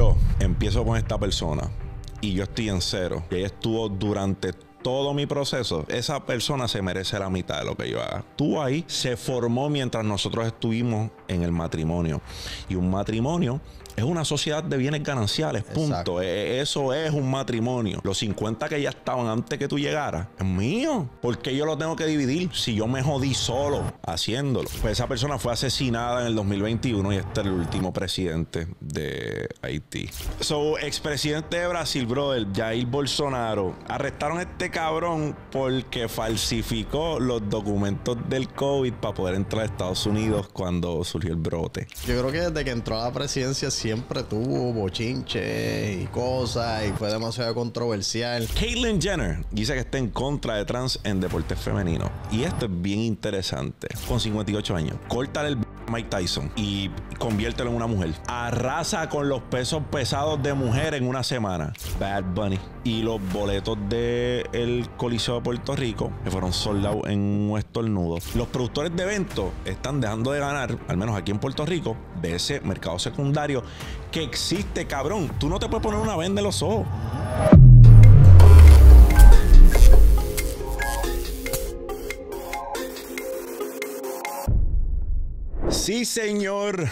yo empiezo con esta persona y yo estoy en cero, ella estuvo durante todo mi proceso, esa persona se merece la mitad de lo que yo haga. Tú ahí se formó mientras nosotros estuvimos en el matrimonio. Y un matrimonio es una sociedad de bienes gananciales, punto. E, e, eso es un matrimonio. Los 50 que ya estaban antes que tú llegaras, es mío. porque yo lo tengo que dividir si yo me jodí solo haciéndolo? Pues esa persona fue asesinada en el 2021 y este es el último presidente de Haití. So, expresidente de Brasil, brother, Jair Bolsonaro, arrestaron a este cabrón porque falsificó los documentos del COVID para poder entrar a Estados Unidos cuando su el brote. Yo creo que desde que entró a la presidencia siempre tuvo bochinche y cosas y fue demasiado controversial. Caitlyn Jenner dice que está en contra de trans en deportes femeninos. Y esto es bien interesante. Con 58 años, cortar el Mike Tyson y conviértelo en una mujer. Arrasa con los pesos pesados de mujer en una semana. Bad Bunny. Y los boletos del Coliseo de Puerto Rico, que fueron soldados en un estornudo. Los productores de eventos están dejando de ganar, al menos aquí en Puerto Rico, de ese mercado secundario que existe, cabrón. Tú no te puedes poner una venda en los ojos. Sí, señor.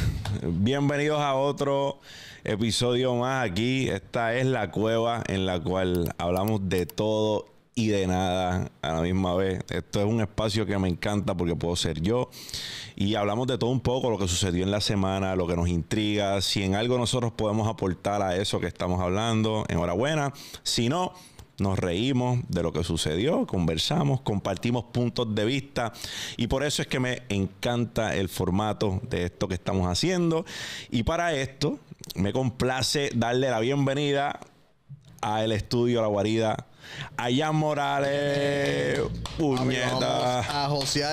Bienvenidos a otro episodio más aquí. Esta es la cueva en la cual hablamos de todo y de nada a la misma vez. Esto es un espacio que me encanta porque puedo ser yo. Y hablamos de todo un poco, lo que sucedió en la semana, lo que nos intriga, si en algo nosotros podemos aportar a eso que estamos hablando, enhorabuena. Si no, nos reímos de lo que sucedió, conversamos, compartimos puntos de vista y por eso es que me encanta el formato de esto que estamos haciendo. Y para esto me complace darle la bienvenida al estudio La Guarida Allá Morales, puñeta. A,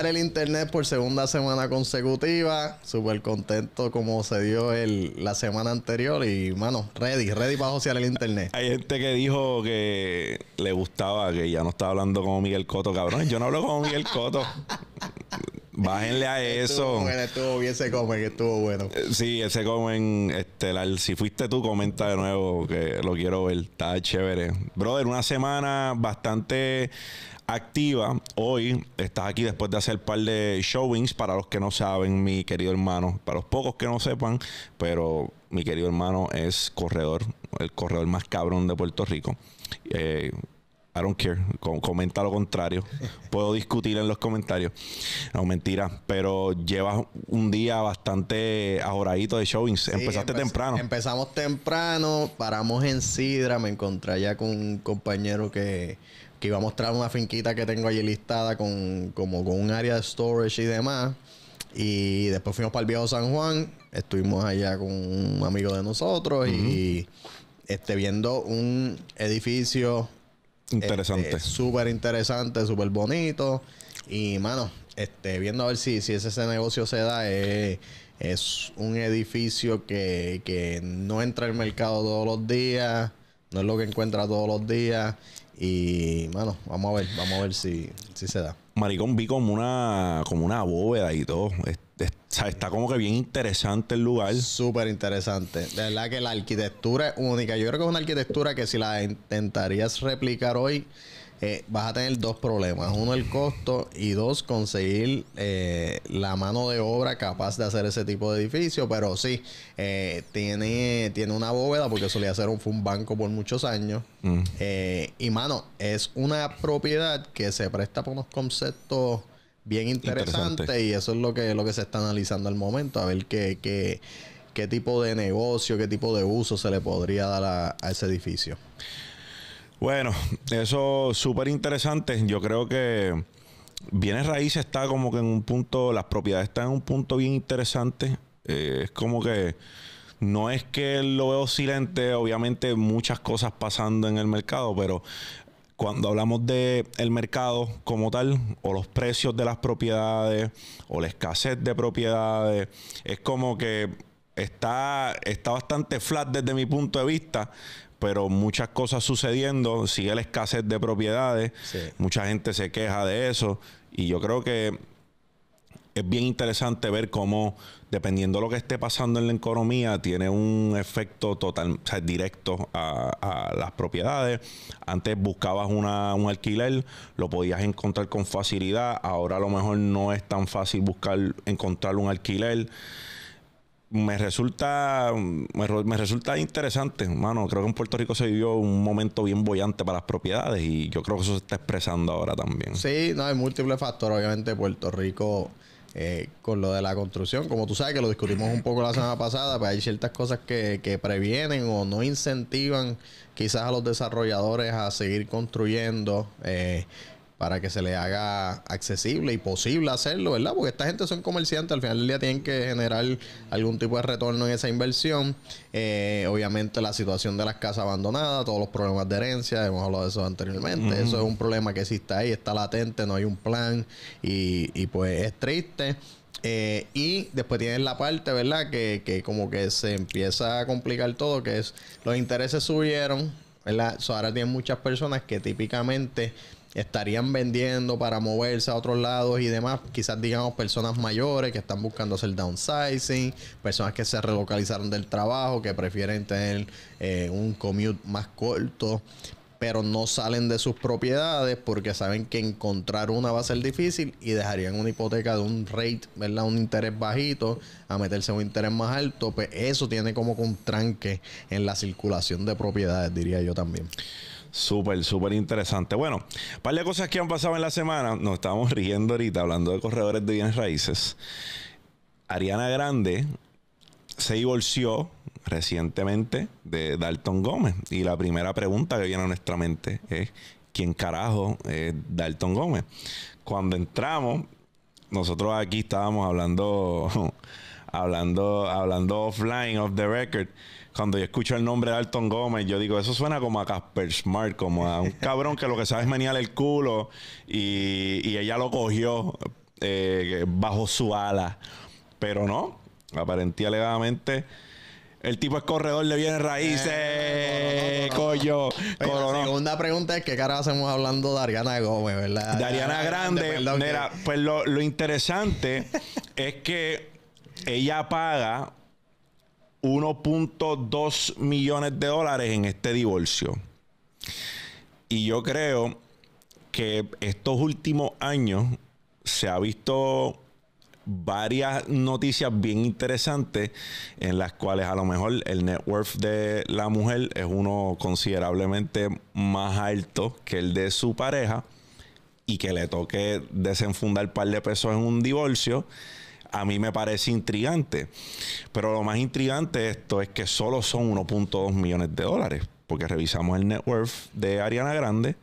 el internet por segunda semana consecutiva. Súper contento como se dio el, la semana anterior. Y, mano, ready, ready para josear el internet. Hay gente que dijo que le gustaba, que ya no estaba hablando con Miguel Coto, cabrón. Yo no hablo con Miguel Coto. Bájenle a eso. Estuvo bueno, estuvo bien, se comen, estuvo bueno. Eh, sí, ese comen, este, Si fuiste tú, comenta de nuevo, que lo quiero ver. Está chévere. Brother, una semana bastante activa. Hoy estás aquí después de hacer un par de showings. Para los que no saben, mi querido hermano, para los pocos que no sepan, pero mi querido hermano es corredor, el corredor más cabrón de Puerto Rico. Eh, I don't care. comenta lo contrario. Puedo discutir en los comentarios. No, mentira. Pero llevas un día bastante ahoradito de showings. Empezaste temprano. Empezamos temprano, paramos en Sidra. Me encontré allá con un compañero que, iba a mostrar una finquita que tengo allí listada con, como con un área de storage y demás. Y después fuimos para el viejo San Juan. Estuvimos allá con un amigo de nosotros y este, viendo un edificio Interesante. Eh, eh, súper interesante, súper bonito. Y, mano, este, viendo a ver si, si ese, negocio se da, eh, es un edificio que, no entra al mercado todos los días, no es lo que encuentra todos los días. Y, mano, vamos a ver, vamos a ver si, si se da. Maricón, vi como una, como una bóveda y todo. está como que bien interesante el lugar. Súper interesante. De verdad que la arquitectura es única. Yo creo que es una arquitectura que si la intentarías replicar hoy, eh, vas a tener dos problemas. Uno, el costo y dos, conseguir eh, la mano de obra capaz de hacer ese tipo de edificio. Pero sí, eh, tiene, tiene una bóveda porque solía ser un, fue un banco por muchos años. Mm. Eh, y mano, es una propiedad que se presta por unos conceptos bien interesantes y eso es lo que, lo que se está analizando al momento, a ver qué, qué, qué tipo de negocio, qué tipo de uso se le podría dar a ese edificio. Bueno, eso súper interesante. Yo creo que Bienes raíz está como que en un punto, las propiedades están en un punto bien interesante. Eh, es como que no es que lo veo silente, obviamente muchas cosas pasando en el mercado, pero cuando hablamos de el mercado como tal o los precios de las propiedades o la escasez de propiedades, es como que está, está bastante flat desde mi punto de vista, pero muchas cosas sucediendo, sigue la escasez de propiedades, mucha gente se queja de eso y yo creo que es bien interesante ver cómo, dependiendo lo que esté pasando en la economía, tiene un efecto total, directo a, las propiedades. Antes buscabas un alquiler, lo podías encontrar con facilidad, ahora a lo mejor no es tan fácil buscar encontrar un alquiler me resulta me, resulta interesante, hermano. Creo que en Puerto Rico se vivió un momento bien bollante para las propiedades y yo creo que eso se está expresando ahora también. Sí, no, hay múltiples factores. Obviamente Puerto Rico eh, con lo de la construcción, como tú sabes que lo discutimos un poco la semana pasada, pues hay ciertas cosas que, que previenen o no incentivan quizás a los desarrolladores a seguir construyendo. Eh, para que se le haga accesible y posible hacerlo, ¿verdad? Porque esta gente son comerciantes, al final del día tienen que generar algún tipo de retorno en esa inversión. Eh, obviamente la situación de las casas abandonadas, todos los problemas de herencia, hemos hablado de eso anteriormente, eso es un problema que existe ahí, está latente, no hay un plan y, pues es triste. Eh, y después tienen la parte, ¿verdad? Que, como que se empieza a complicar todo, que es los intereses subieron, ¿verdad? ahora tienen muchas personas que típicamente estarían vendiendo para moverse a otros lados y demás. Quizás digamos personas mayores que están buscando hacer downsizing, personas que se relocalizaron del trabajo, que prefieren tener eh, un commute más corto, pero no salen de sus propiedades porque saben que encontrar una va a ser difícil y dejarían una hipoteca de un rate, ¿verdad? Un interés bajito a meterse a un interés más alto, pues eso tiene como un tranque en la circulación de propiedades, diría yo también. Súper, súper interesante. Bueno, un par de cosas que han pasado en la semana. Nos estábamos riendo ahorita hablando de corredores de bienes raíces. Ariana Grande se divorció recientemente de Dalton Gómez. Y la primera pregunta que viene a nuestra mente es, ¿quién carajo es Dalton Gómez? Cuando entramos, nosotros aquí estábamos hablando, hablando, hablando offline, off the record cuando yo escucho el nombre de Alton Gómez, yo digo, eso suena como a Casper Smart, como a un cabrón que lo que sabe es menear el culo y, y ella lo cogió eh, bajo su ala. Pero no, ...aparentía alegadamente. El tipo es corredor de bienes raíces. la segunda pregunta es qué cara hacemos hablando de Ariana Gómez, ¿verdad? De Ariana Grande. pues lo, lo interesante es que ella paga 1.2 millones de dólares en este divorcio. Y yo creo que estos últimos años se ha visto varias noticias bien interesantes en las cuales a lo mejor el net worth de la mujer es uno considerablemente más alto que el de su pareja y que le toque desenfundar un par de pesos en un divorcio a mí me parece intrigante. Pero lo más intrigante esto es que solo son 1.2 millones de dólares, porque revisamos el net worth de Ariana Grande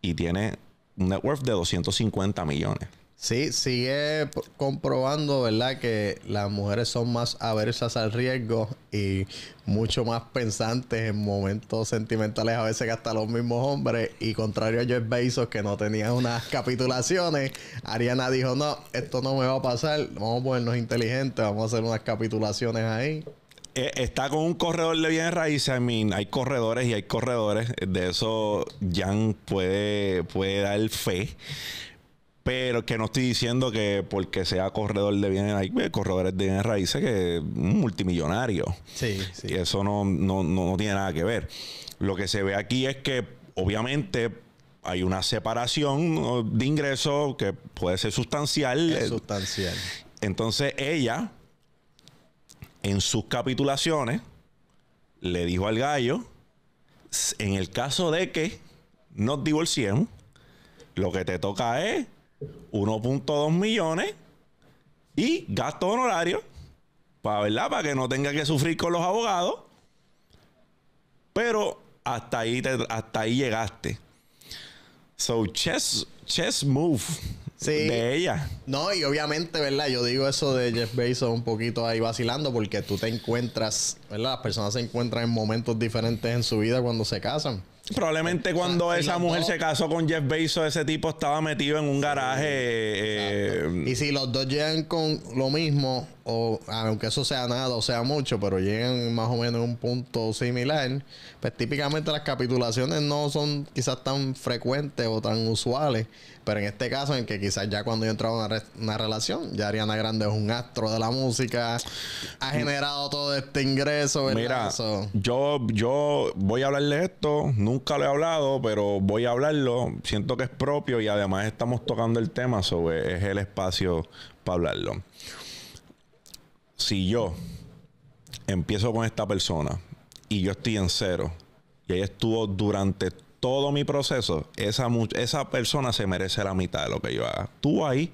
y tiene un net worth de 250 millones. Sí, sigue comprobando, ¿verdad? Que las mujeres son más aversas al riesgo y mucho más pensantes en momentos sentimentales a veces que hasta los mismos hombres. Y contrario a Jeff Bezos, que no tenía unas capitulaciones, Ariana dijo, no, esto no me va a pasar, vamos a ponernos inteligentes, vamos a hacer unas capitulaciones ahí e, está con un corredor de bien raíz, I hay corredores y hay corredores. De eso Jan puede, puede dar fe. Pero que no estoy diciendo que porque sea corredor de bienes raíces, eh, corredores de bienes raíces, que es multimillonario. Sí, sí. Y eso no, no, tiene nada que ver. Lo que se ve aquí es que, obviamente, hay una separación de ingresos que puede ser sustancial. sustancial. Entonces ella, en sus capitulaciones, le dijo al gallo, en el caso de que nos divorciemos, lo que te toca es 1.2 millones y gasto honorario para, para que no tenga que sufrir con los abogados. Pero hasta ahí, hasta ahí llegaste. So, chess, move de ella. No, y obviamente, ¿verdad? Yo digo eso de Jeff Bezos un poquito ahí vacilando porque tú te encuentras, ¿verdad? Las personas se encuentran en momentos diferentes en su vida cuando se casan. Probablemente cuando esa mujer se casó con Jeff Bezos, ese tipo estaba metido en un garaje. Eh, y si los dos llegan con lo mismo, o aunque eso sea nada o sea mucho, pero lleguen más o menos a un punto similar, pues típicamente las capitulaciones no son quizás tan frecuentes o tan usuales, pero en este caso en que quizás ya cuando yo entraba en una, relación, ya Ariana Grande es un astro de la música, ha generado todo este ingreso, ¿verdad? Mira, yo, yo voy a hablarle esto, nunca lo he hablado, pero voy a hablarlo, siento que es propio y además estamos tocando el tema sobre es el espacio para hablarlo si yo empiezo con esta persona y yo estoy en cero y ella estuvo durante todo mi proceso, esa, esa persona se merece la mitad de lo que yo haga. Tú ahí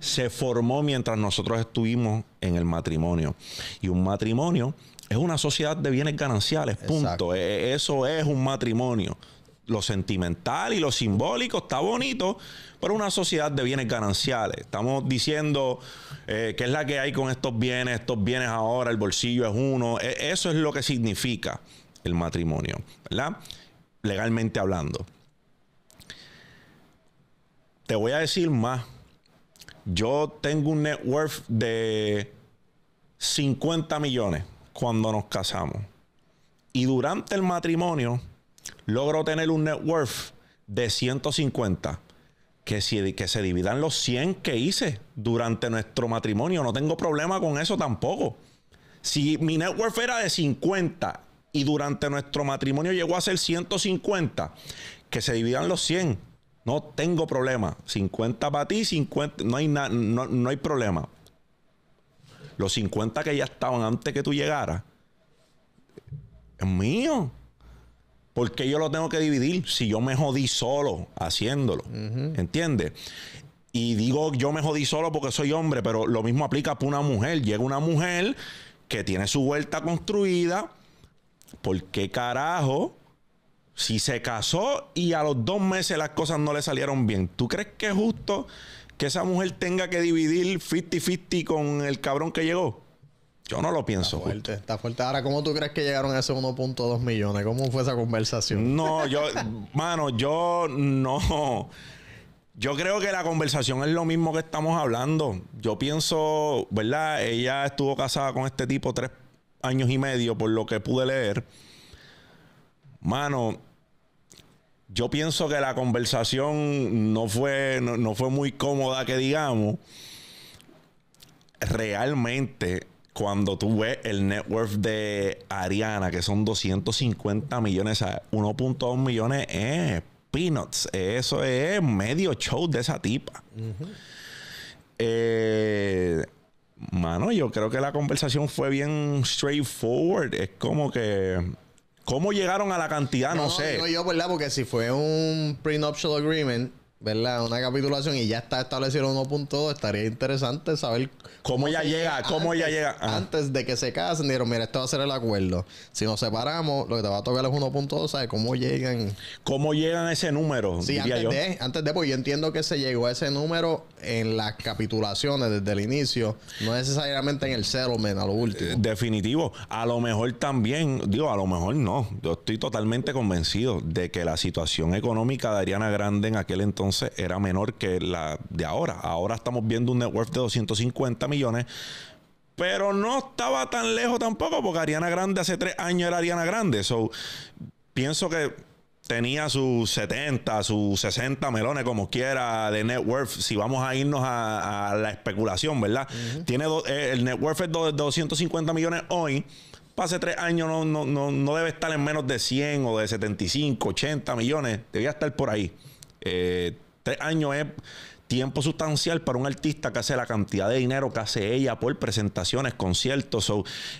se formó mientras nosotros estuvimos en el matrimonio. Y un matrimonio es una sociedad de bienes gananciales, punto. E, e, eso es un matrimonio. Lo sentimental y lo simbólico está bonito, pero una sociedad de bienes gananciales. Estamos diciendo eh, ...qué es la que hay con estos bienes, estos bienes ahora, el bolsillo es uno. E, eso es lo que significa el matrimonio, ¿verdad? Legalmente hablando. Te voy a decir más. Yo tengo un net worth de 50 millones cuando nos casamos. Y durante el matrimonio logro tener un net worth de 150 que, si, que se dividan los 100 que hice durante nuestro matrimonio. No tengo problema con eso tampoco. Si mi net worth era de 50 y durante nuestro matrimonio llegó a ser 150, que se dividan los 100. No tengo problema. 50 para ti, 50, no hay, no, no hay problema. Los 50 que ya estaban antes que tú llegaras, es mío. ¿Por qué yo lo tengo que dividir si yo me jodí solo haciéndolo? ¿Entiendes? Y digo, yo me jodí solo porque soy hombre, pero lo mismo aplica para una mujer. Llega una mujer que tiene su vuelta construida. ¿Por qué carajo? Si se casó y a los dos meses las cosas no le salieron bien, ¿tú crees que es justo que esa mujer tenga que dividir 50-50 con el cabrón que llegó? Yo no lo pienso. Está fuerte, está fuerte. Ahora, ¿cómo tú crees que llegaron a ese 1.2 millones? ¿Cómo fue esa conversación? No, yo, mano, yo no. Yo creo que la conversación es lo mismo que estamos hablando. Yo pienso, ¿verdad? Ella estuvo casada con este tipo tres años y medio, por lo que pude leer. Mano, yo pienso que la conversación no fue, no fue muy cómoda, que digamos. Realmente cuando tú ves el net worth de Ariana, que son 250 millones, a 1.2 millones es peanuts. Eso es medio show de esa tipa. eh, mano, yo creo que la conversación fue bien straightforward. Es como que. ¿Cómo llegaron a la cantidad? No, sé. No, yo, ¿verdad? Porque si fue un prenuptial agreement ¿verdad? Una capitulación y ya está establecido el 1.2, estaría interesante saber cómo, ya llega, cómo ya llega. Antes, de que se casen, dijeron, mira, esto va a ser el acuerdo. Si nos separamos, lo que te va a tocar es 1.2, ¿sabes? ¿Cómo llegan? ¿Cómo llegan ese número? Sí, antes, De, antes pues yo entiendo que se llegó a ese número en las capitulaciones desde el inicio, no necesariamente en el settlement, a lo último. Eh, definitivo. A lo mejor también, digo, a lo mejor no. Yo estoy totalmente convencido de que la situación económica de Ariana Grande en aquel entonces era menor que la de ahora. Ahora estamos viendo un net worth de 250 millones. Pero no estaba tan lejos tampoco, porque Ariana Grande hace tres años era Ariana Grande. So, pienso que tenía sus 70, sus 60 melones, como quiera, de net worth. Si vamos a irnos a, la especulación, ¿verdad? Tiene eh, el net worth de 250 millones hoy. hace tres años no, no, no, no, debe estar en menos de 100 o de 75, 80 millones. Debía estar por ahí. Eh, Tres años es tiempo sustancial para un artista que hace la cantidad de dinero que hace ella por presentaciones, conciertos.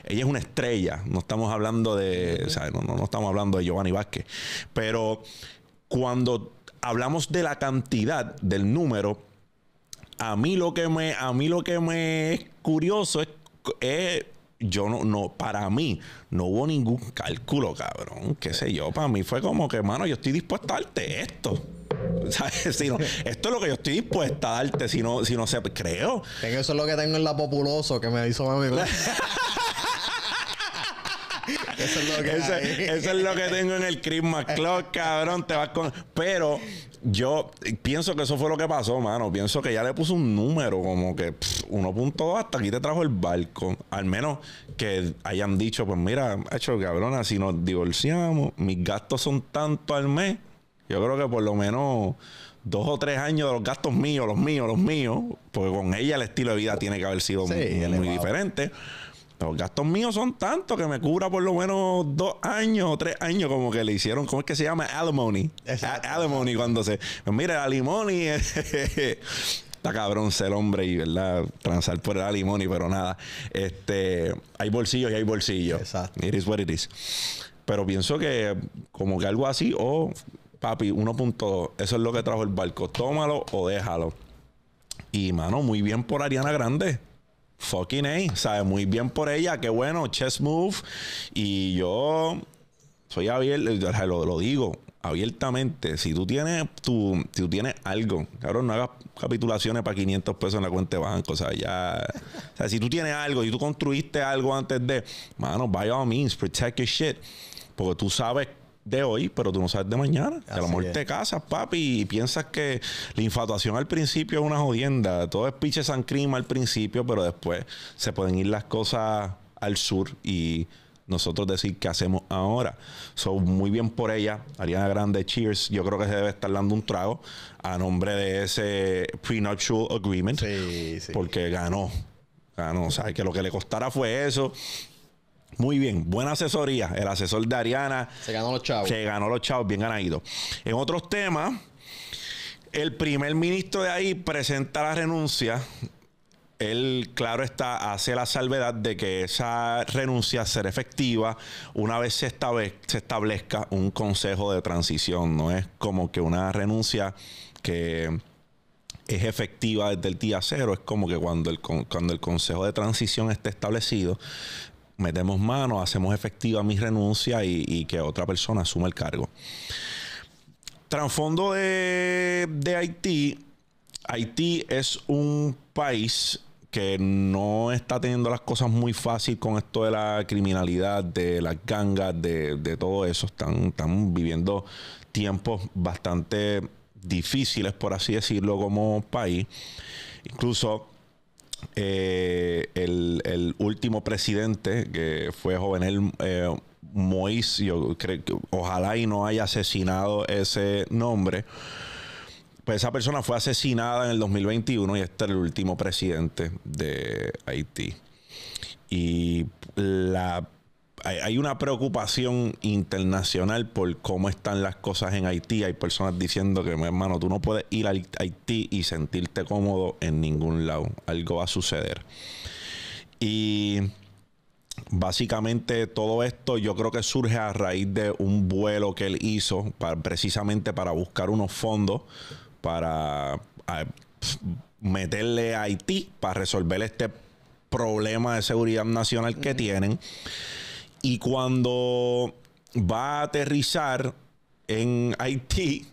ella es una estrella. No estamos hablando de. estamos hablando de Giovanni Vázquez. Pero cuando hablamos de la cantidad, del número, a mí lo que me, a mí lo que me es curioso es yo no, no, para mí, no hubo ningún cálculo, cabrón. Qué sé yo, para mí fue como que, mano yo estoy dispuesto a darte esto. ¿Sabes? Si esto es lo que yo estoy dispuesta a darte, si no, si no se creo. eso es lo que tengo en la populoso que me hizo mami. Eso es, lo que eso, es lo que tengo en el Christmas Club, cabrón. Te vas con. Pero yo pienso que eso fue lo que pasó, mano. Pienso que ya le puso un número, como que 1.2 hasta aquí te trajo el barco. Al menos que hayan dicho, pues mira, hecho cabrona, si nos divorciamos, mis gastos son tanto al mes. Yo creo que por lo menos dos o tres años de los gastos míos, los míos, los míos, porque con ella el estilo de vida tiene que haber sido muy diferente. Los gastos míos son tantos que me cura por lo menos dos años o tres años, como que le hicieron, ¿cómo es que se llama? Alimony. Alimony cuando se. Pues mira, alimony. está cabrón ser hombre y, ¿verdad? Transar por el alimony, pero nada. Este, hay bolsillos y hay bolsillos. Exacto. It is what it is. Pero pienso que como que algo así, o oh, papi, 1.2, eso es lo que trajo el barco. Tómalo o déjalo. Y mano, muy bien por Ariana Grande. Fucking A, sabe muy bien por ella, qué bueno, chess move. Y yo soy abierto, eh, lo, digo, abiertamente, si tú tienes si tú tienes algo, cabrón, no hagas capitulaciones para 500 pesos en la cuenta de banco, o sea, ya, o sea, si tú tienes algo, y tú construiste algo antes de, mano, by all means, protect your shit, porque tú sabes de hoy, pero tú no sabes de mañana. a lo mejor te casas, papi, y piensas que la infatuación al principio es una jodienda. Todo es piche san al principio, pero después se pueden ir las cosas al sur y nosotros decir qué hacemos ahora. Son muy bien por ella. Ariana Grande, cheers. Yo creo que se debe estar dando un trago a nombre de ese prenuptial agreement. Sí, sí. Porque ganó. Ganó. O sea, que lo que le costara fue eso. Muy bien, buena asesoría. El asesor de Ariana. Se ganó los chavos. Se ganó los chavos, bien ganado En otros temas, el primer ministro de ahí presenta la renuncia. Él, claro está, hace la salvedad de que esa renuncia será efectiva una vez se, establezca un consejo de transición. No es como que una renuncia que es efectiva desde el día cero. Es como que cuando el, cuando el Consejo de Transición esté establecido, metemos mano, hacemos efectiva mi renuncia y, que otra persona asuma el cargo. Transfondo de, Haití. Haití es un país que no está teniendo las cosas muy fácil con esto de la criminalidad, de las gangas, de, todo eso. Están, están viviendo tiempos bastante difíciles, por así decirlo, como país. Incluso eh, el, último presidente, que fue Jovenel eh, Mois. Moïse, creo ojalá y no haya asesinado ese nombre, pues esa persona fue asesinada en el 2021 y este es el último presidente de Haití. Y la hay, una preocupación internacional por cómo están las cosas en Haití. Hay personas diciendo que, hermano, tú no puedes ir a Haití y sentirte cómodo en ningún lado. Algo va a suceder. Y básicamente todo esto yo creo que surge a raíz de un vuelo que él hizo precisamente para buscar unos fondos para meterle a Haití para resolver este problema de seguridad nacional que tienen. Y cuando va a aterrizar en Haití,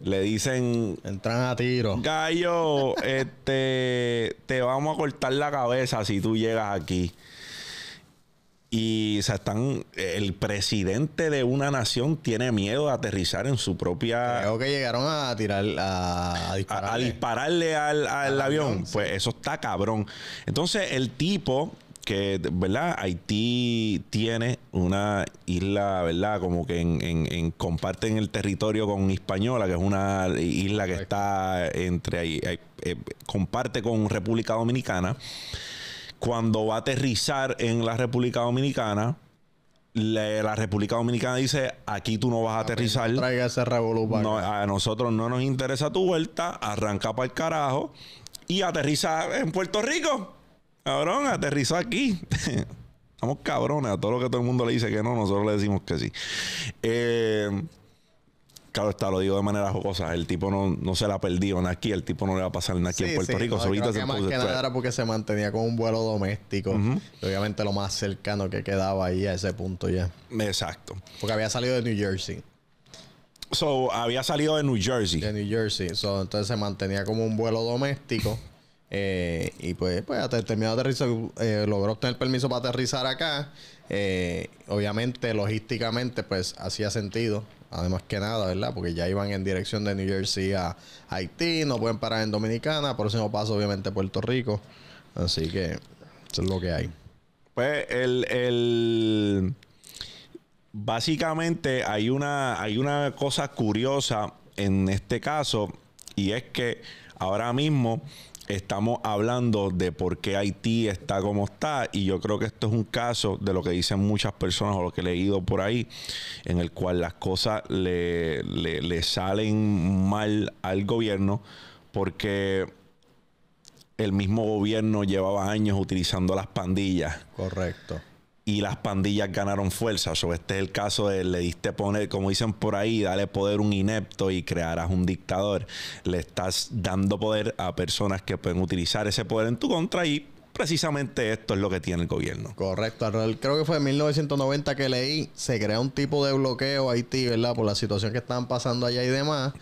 le dicen. Entran a tiro. Gallo, este, te vamos a cortar la cabeza si tú llegas aquí. Y están. El presidente de una nación tiene miedo de aterrizar en su propia. Creo que llegaron a tirar. A, dispararle, al, avión. pues eso está cabrón. Entonces, el tipo que, ¿verdad? Haití tiene una isla, ¿verdad? Como que en, comparten el territorio con española que es una isla que está entre ahí, eh, eh, comparte con República Dominicana. Cuando va a aterrizar en la República Dominicana, la República Dominicana dice, aquí tú no vas a, aterrizar. a nosotros no nos interesa tu vuelta, arranca para el carajo y aterriza en Puerto Rico cabrón, aterrizó aquí. Estamos cabrones. A todo lo que todo el mundo le dice que no, nosotros le decimos que sí. Eh, claro está, lo digo de manera jocosa. El tipo no, no se la perdió en aquí. El tipo no le va a pasar en aquí en Puerto Rico. No, se más que nada era porque se mantenía con un vuelo doméstico. Obviamente lo más cercano que quedaba ahí a ese punto ya. Exacto. Porque había salido de New Jersey. So, había salido de New Jersey. De New Jersey. So, entonces se mantenía como un vuelo doméstico. Eh, y pues, pues terminado de aterrizar, eh, logró obtener permiso para aterrizar acá. Eh, obviamente, logísticamente, pues hacía sentido. Además que nada, ¿verdad? Porque ya iban en dirección de New Jersey a Haití, no pueden parar en Dominicana. Próximo paso, obviamente, Puerto Rico. Así que eso es lo que hay. Pues el, básicamente hay una, hay una cosa curiosa en este caso, y es que ahora mismo estamos hablando de por qué Haití está como está y yo creo que esto es un caso de lo que dicen muchas personas o lo que he leído por ahí, en el cual las cosas le, le, le salen mal al gobierno porque el mismo gobierno llevaba años utilizando las pandillas. Correcto y las pandillas ganaron fuerza. O este es el caso de le diste poner, como dicen por ahí, dale poder a un inepto y crearás un dictador. Le estás dando poder a personas que pueden utilizar ese poder en tu contra y precisamente esto es lo que tiene el gobierno. Correcto, creo que fue en 1990 que leí, se crea un tipo de bloqueo a Haití, ¿verdad? Por la situación que estaban pasando allá y demás.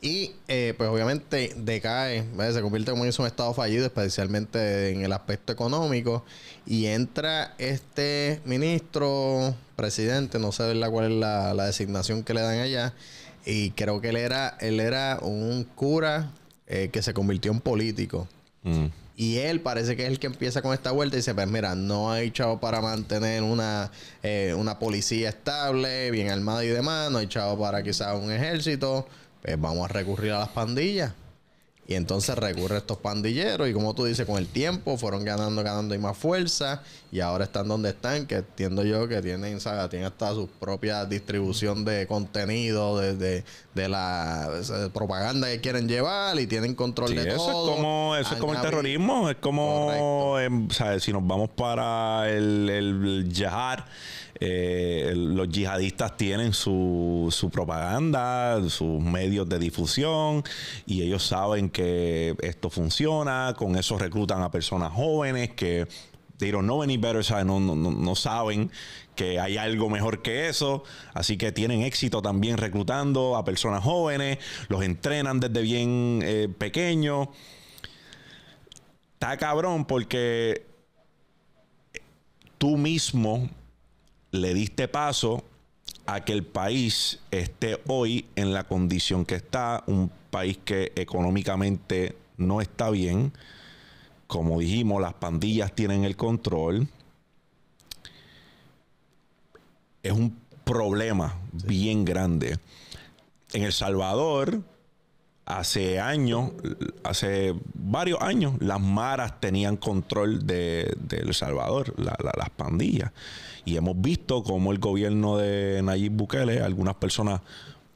Y eh, pues obviamente decae, se convierte como en un estado fallido, especialmente en el aspecto económico. Y entra este ministro, presidente, no sé la, cuál es la, designación que le dan allá. Y creo que él era, él era un cura eh, que se convirtió en político. Mm. Y él parece que es el que empieza con esta vuelta y dice, pues mira, no ha echado para mantener una, eh, una policía estable, bien armada y demás, no ha echado para quizás un ejército pues vamos a recurrir a las pandillas. Y entonces recurre a estos pandilleros y como tú dices, con el tiempo fueron ganando, ganando y más fuerza y ahora están donde están, que entiendo yo que tienen, hasta su propia distribución de contenido, de, de, la propaganda que quieren llevar y tienen control de eso todo. Es como, eso es como el terrorismo, es como, si nos vamos para el, el eh, los yihadistas tienen su, propaganda, sus medios de difusión y ellos saben que esto funciona, con eso reclutan a personas jóvenes que they any better, No, saben que hay algo mejor que eso, así que tienen éxito también reclutando a personas jóvenes, los entrenan desde bien eh, pequeño. pequeños. Está cabrón porque tú mismo le diste paso a que el país esté hoy en la condición que está, un país que económicamente no está bien. Como dijimos, las pandillas tienen el control. Es un problema bien grande. En El Salvador, hace años, hace varios años, las maras tenían control de, El Salvador, las pandillas. Y hemos visto como el gobierno de Nayib Bukele, algunas personas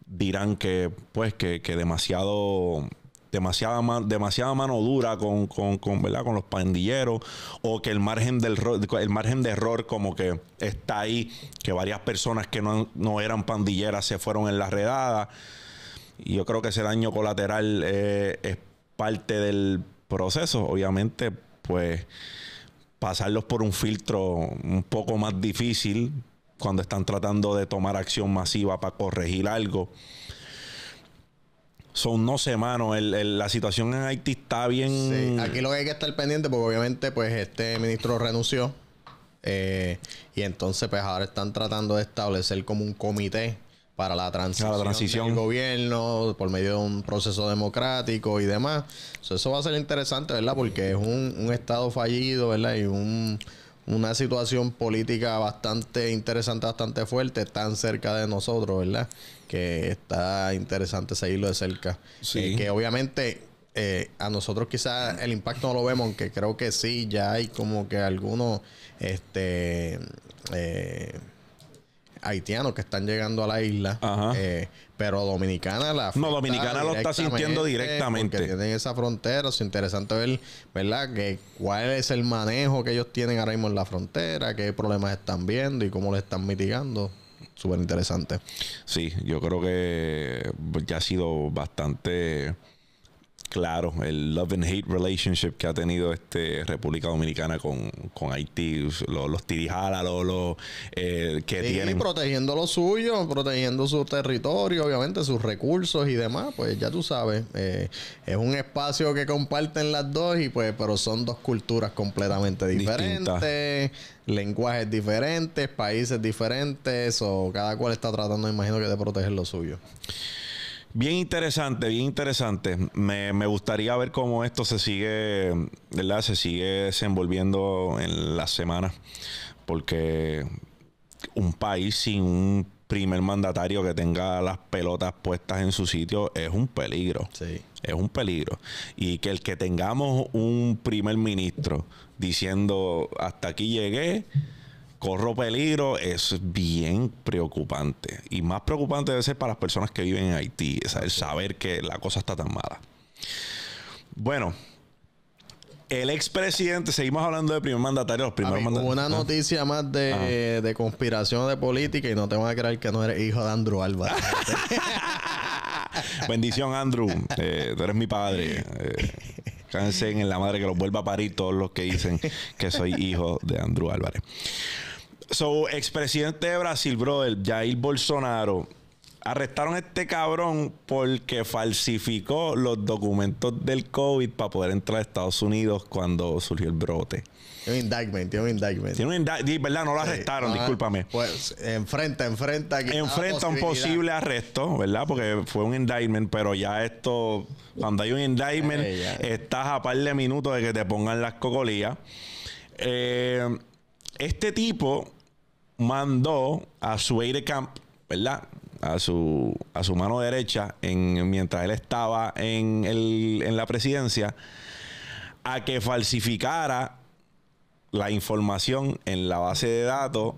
dirán que, pues, que, demasiado demasiada, demasiada mano dura con, con, con, los pandilleros o que el margen, del, el margen de error como que está ahí, que varias personas que no, eran pandilleras se fueron en la redada. Y yo creo que ese daño colateral eh, es parte del proceso. Obviamente, pues pasarlos por un filtro un poco más difícil cuando están tratando de tomar acción masiva para corregir algo. Son, no sé, mano, la situación en Haití está bien... Sí. Aquí lo que hay que estar pendiente, porque obviamente pues este ministro renunció. Eh, y entonces pues ahora están tratando de establecer como un comité para la transición, del gobierno por medio de un proceso democrático y demás. eso va a ser interesante, ¿verdad? Porque es un, Estado fallido, ¿verdad? Y una situación política bastante interesante, bastante fuerte, tan cerca de nosotros, ¿verdad? Que está interesante seguirlo de cerca. Sí. Eh, que obviamente eh, a nosotros quizás el impacto no lo vemos, aunque creo que sí, ya hay como que algunos, este, eh, haitianos que están llegando a la isla. Eh, pero Dominicana la No, Dominicana lo está sintiendo directamente. Porque tienen esa frontera. Es interesante ver, ¿verdad? Que cuál es el manejo que ellos tienen ahora mismo en la frontera, qué problemas están viendo y cómo lo están mitigando súper interesante. Sí, yo creo que ya ha sido bastante Claro, el love and hate relationship que ha tenido este República Dominicana con, Haití, los, los tirijala, los, eh, que tienen... Y protegiendo lo suyo, protegiendo su territorio, obviamente sus recursos y demás, pues ya tú sabes, eh, es un espacio que comparten las dos y pues, pero son dos culturas completamente diferentes, lenguajes diferentes, países diferentes, o cada cual está tratando, imagino que de proteger lo suyo. Bien interesante, bien interesante. Me, gustaría ver cómo esto se sigue, ¿verdad? Se sigue desenvolviendo en las semanas. Porque un país sin un primer mandatario que tenga las pelotas puestas en su sitio es un peligro. Sí. Es un peligro. Y que el que tengamos un primer ministro diciendo hasta aquí llegué corro peligro, es bien preocupante. Y más preocupante debe ser para las personas que viven en Haití, saber que la cosa está tan mala. Bueno, el expresidente, seguimos hablando de primer mandatario, los primeros mandatarios. Una noticia más de, conspiración de política y no te van a creer que no eres hijo de Andrew Álvarez. Bendición, Andrew. Eh, tú eres mi padre. Eh, cansen en la madre que los vuelva a parir todos los que dicen que soy hijo de Andrew Álvarez. So, expresidente de Brasil, brother, Jair Bolsonaro, arrestaron a este cabrón porque falsificó los documentos del COVID para poder entrar a Estados Unidos cuando surgió el brote. Tiene un indictment, tiene un indictment. Tiene un indictment, ¿verdad? No lo arrestaron, discúlpame. Pues enfrenta, enfrenta. Enfrenta un posible arresto, ¿verdad? Porque fue un indictment, pero ya esto, cuando hay un indictment, estás a par de minutos de que te pongan las cocolías. Eh este tipo mandó a su aire camp, ¿verdad? A su, a su mano derecha, mientras él estaba en, la presidencia, a que falsificara la información en la base de datos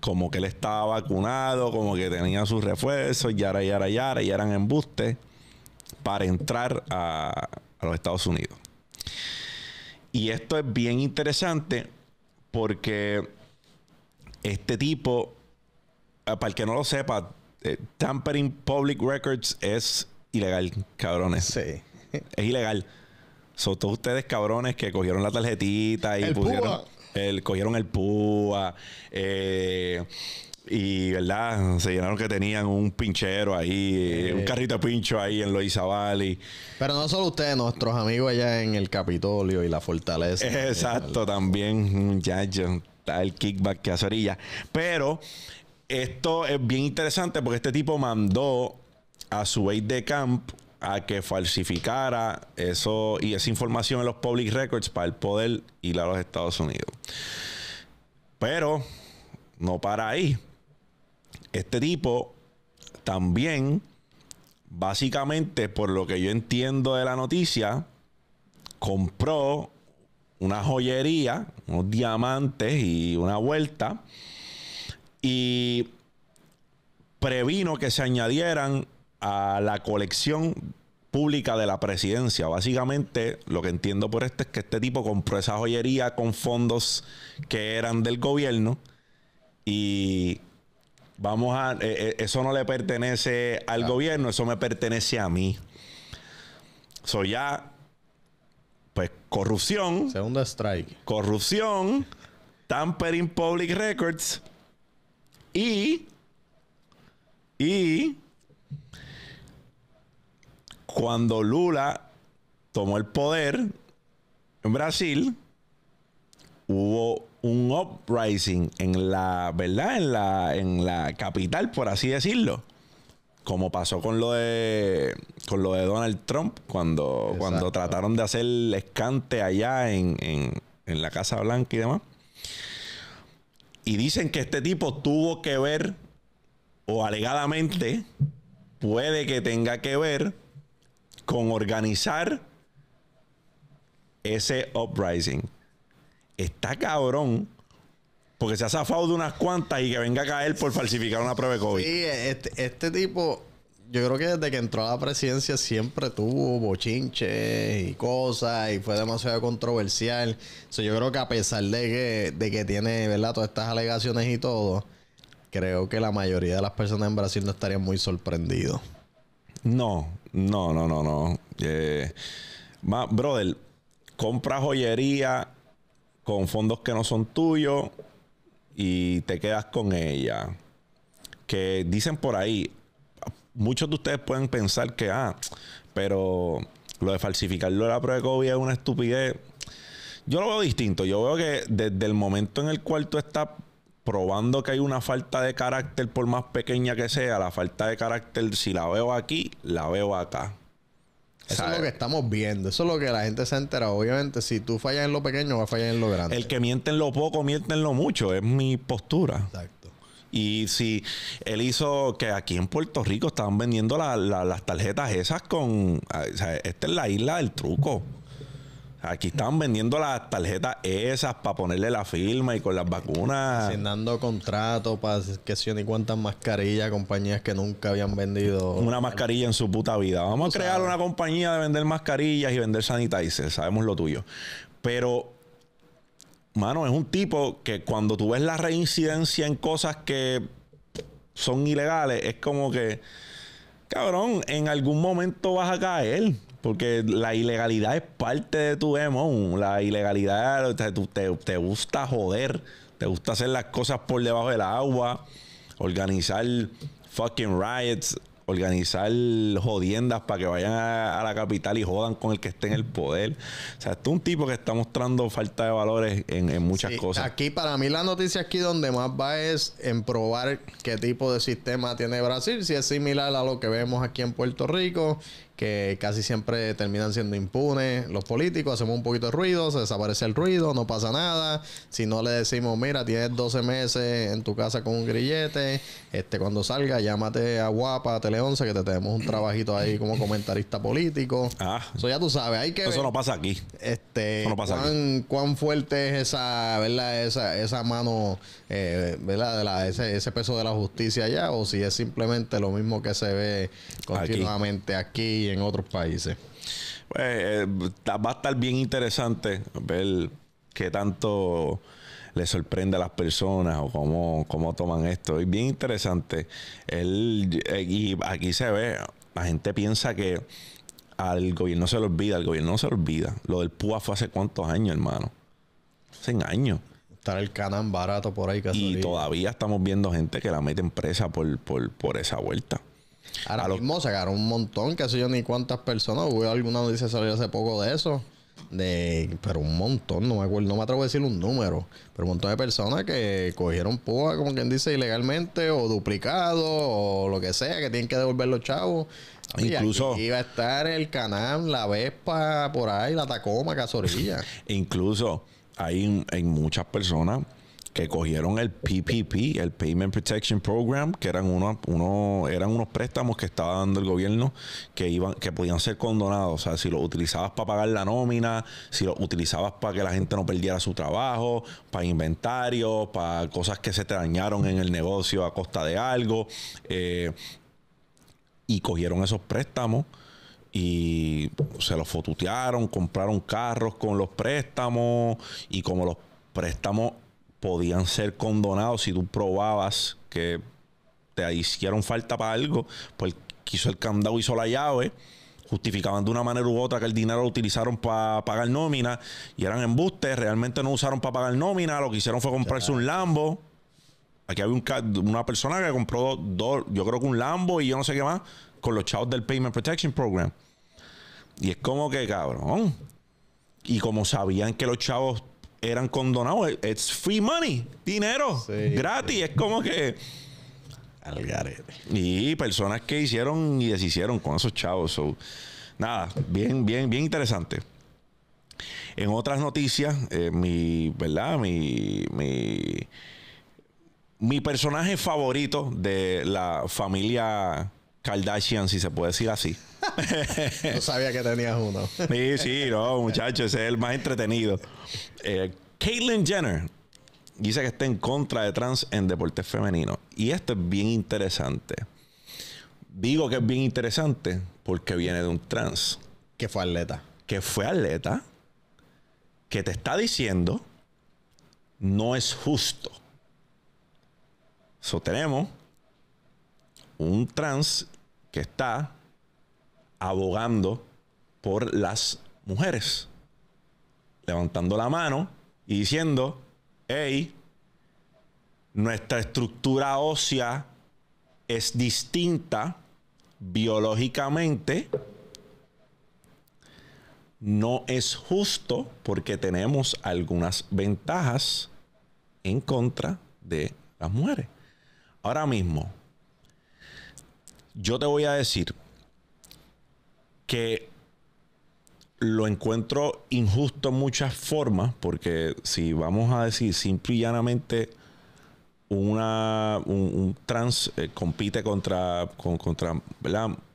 como que él estaba vacunado, como que tenía sus refuerzos, yara, yara, yara, y eran embustes para entrar a, a, los Estados Unidos. Y esto es bien interesante porque este tipo, ah, para el que no lo sepa, eh, tampering public records es ilegal, cabrones. Sí. Es ilegal. Son todos ustedes cabrones que cogieron la tarjetita y pusieron... cogieron el púa. Eh, y, ¿verdad? Se llenaron que tenían un pinchero ahí, un carrito pincho ahí en Loiza Valley. Pero no solo ustedes, nuestros amigos allá en el Capitolio y la Fortaleza. Exacto, también, ya. Está el kickback que hace Pero esto es bien interesante porque este tipo mandó a su aide de camp a que falsificara eso y esa información en los public records para el poder ir a los Estados Unidos. Pero no para ahí. Este tipo también, básicamente, por lo que yo entiendo de la noticia, compró una joyería, unos diamantes y una vuelta, y previno que se añadieran a la colección pública de la presidencia. Básicamente, lo que entiendo por esto es que este tipo compró esa joyería con fondos que eran del gobierno y Vamos a, eh, eh, eso no le pertenece al ah. gobierno, eso me pertenece a mí. Soy ya, pues corrupción. Segunda strike. Corrupción, tampering public records y, y cuando Lula tomó el poder en Brasil, hubo un uprising en la, ¿verdad? En la, en la capital, por así decirlo. Como pasó con lo de con lo de Donald Trump cuando, cuando trataron de hacer el escante allá en, en la Casa Blanca y demás. Y dicen que este tipo tuvo que ver, o alegadamente, puede que tenga que ver con organizar ese uprising está cabrón. Porque se ha zafado de unas cuantas y que venga a caer por falsificar una prueba de COVID. Sí, este, este tipo, yo creo que desde que entró a la presidencia siempre tuvo bochinches y cosas y fue demasiado controversial. yo creo que a pesar de que, de que tiene, ¿verdad? Todas estas alegaciones y todo, creo que la mayoría de las personas en Brasil no estarían muy sorprendidos. No, no, no, no, no. Eh, brother, compra joyería con fondos que no son tuyos y te quedas con ella. Que dicen por ahí, muchos de ustedes pueden pensar que, ah, pero lo de falsificarlo de la prueba de COVID es una estupidez. Yo lo veo distinto. Yo veo que desde el momento en el cual tú estás probando que hay una falta de carácter, por más pequeña que sea, la falta de carácter, si la veo aquí, la veo acá. Eso es lo que estamos viendo. Eso es lo que la gente se ha enterado Obviamente, si tú fallas en lo pequeño, vas a fallar en lo grande. El que miente en lo poco, miente en lo mucho. Es mi postura. Exacto. Y si él hizo que aquí en Puerto Rico estaban vendiendo las tarjetas esas con. Ah, o esta es la isla del truco. Aquí están vendiendo las tarjetas esas para ponerle la firma y con las vacunas. Asignando contratos para que si ni cuántas mascarillas, compañías que nunca habían vendido. Una mascarilla en su puta vida. Vamos a crear una compañía de vender mascarillas y vender sanitizers. Sabemos lo tuyo. Pero, mano, es un tipo que cuando tú ves la reincidencia en cosas que son ilegales, es como que, cabrón, en algún momento vas a caer. Porque la ilegalidad es parte de tu demo. La ilegalidad, te, gusta joder, te gusta hacer las cosas por debajo del agua, organizar fucking riots, organizar jodiendas para que vayan a, la capital y jodan con el que esté en el poder. O sea, es un tipo que está mostrando falta de valores en, muchas cosas. Aquí, para mí, la noticia aquí donde más va es en probar qué tipo de sistema tiene Brasil, si es similar a lo que vemos aquí en Puerto Rico, que casi siempre terminan siendo impunes. Los políticos hacemos un poquito de ruido, se desaparece el ruido, no pasa nada. Si no le decimos, mira, tienes 12 meses en tu casa con un grillete, este, cuando salga, llámate a Guapa, a Tele 11, que te tenemos un trabajito ahí como comentarista político. Ah. Eso ya tú sabes, hay que. Eso no pasa aquí. Este, no pasa cuán, cuán fuerte es esa, ¿verdad? Esa, esa mano eh, ¿verdad? De ese, peso de la justicia allá o si es simplemente lo mismo que se ve continuamente aquí, y en otros países. Pues, eh, va a estar bien interesante ver qué tanto le sorprende a las personas o cómo, cómo toman esto. Es bien interesante. Él, eh, y aquí se ve, la gente piensa que al gobierno se le olvida, al gobierno no se le olvida. Lo del PUA fue hace cuántos años, hermano. Hace años estar el canal barato por ahí. Y todavía estamos viendo gente que la en presa por, por, esa vuelta. Ahora mismo sacaron un montón, que sé yo ni cuántas personas. Hubo alguna noticia salió hace poco de eso. De, pero un montón, no me acuerdo, no me atrevo a decir un número, pero un montón de personas que cogieron púa, como quien dice, ilegalmente o duplicado o lo que sea, que tienen que devolver los chavos. Incluso iba a estar el canal, la Vespa por ahí, la Tacoma, Casorilla. incluso hay, muchas personas que cogieron el PPP, el Payment Protection Program, que eran uno, eran unos préstamos que estaba dando el gobierno que iban, que podían ser condonados. O sea, si lo utilizabas para pagar la nómina, si lo utilizabas para que la gente no perdiera su trabajo, para inventario, para cosas que se te dañaron en el negocio a costa de algo. Eh, y cogieron esos préstamos y se los fotutearon, compraron carros con los préstamos y como los préstamos podían ser condonados si tú probabas que te hicieron falta para algo, pues quiso el candado, hizo la llave, justificaban de una manera u otra que el dinero lo utilizaron para pagar nómina y eran embustes, realmente no usaron para pagar nómina, lo que hicieron fue comprarse un Lambo. Aquí había una persona que compró dos, yo creo que un Lambo y yo no sé qué más, con los chavos del Payment Protection Program. Y es como que, cabrón. Y como sabían que los chavos eran condonados, it's free money, dinero, gratis. Es como que. Y personas que hicieron y deshicieron con esos chavos. nada, bien, bien, bien interesante. En otras noticias, eh, mi, ¿verdad? Mi, mi, mi personaje favorito de la familia Kardashian, si se puede decir así. no sabía que tenías uno. sí, sí, no, Muchachos... ese es el más entretenido. Eh, Caitlyn Jenner dice que está en contra de trans en deportes femeninos. Y esto es bien interesante. Digo que es bien interesante porque viene de un trans. Que fue atleta. Que fue atleta. Que te está diciendo no es justo. Sostenemos... tenemos un trans que está abogando por las mujeres, levantando la mano y diciendo, hey, nuestra estructura ósea es distinta biológicamente, no es justo porque tenemos algunas ventajas en contra de las mujeres. Ahora mismo, yo te voy a decir que lo encuentro injusto en muchas formas, porque si vamos a decir simple y llanamente, una, un, trans eh, compite contra, con, contra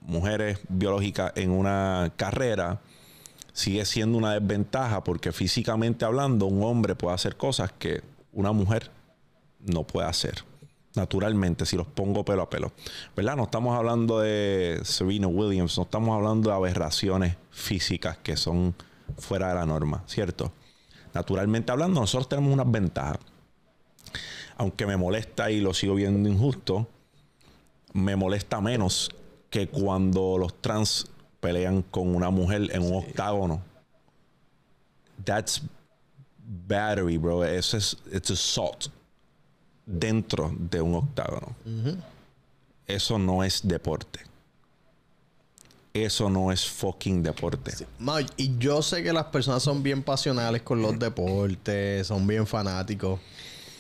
mujeres biológicas en una carrera, sigue siendo una desventaja, porque físicamente hablando, un hombre puede hacer cosas que una mujer no puede hacer naturalmente, si los pongo pelo a pelo. ¿Verdad? No estamos hablando de Serena Williams, no estamos hablando de aberraciones físicas que son fuera de la norma, ¿cierto? Naturalmente hablando, nosotros tenemos unas ventajas. Aunque me molesta y lo sigo viendo injusto, me molesta menos que cuando los trans pelean con una mujer en un octágono. That's battery, bro. Eso es it's assault dentro de un octágono. Eso no es deporte. Eso no es fucking deporte. No, y yo sé que las personas son bien pasionales con los deportes, son bien fanáticos.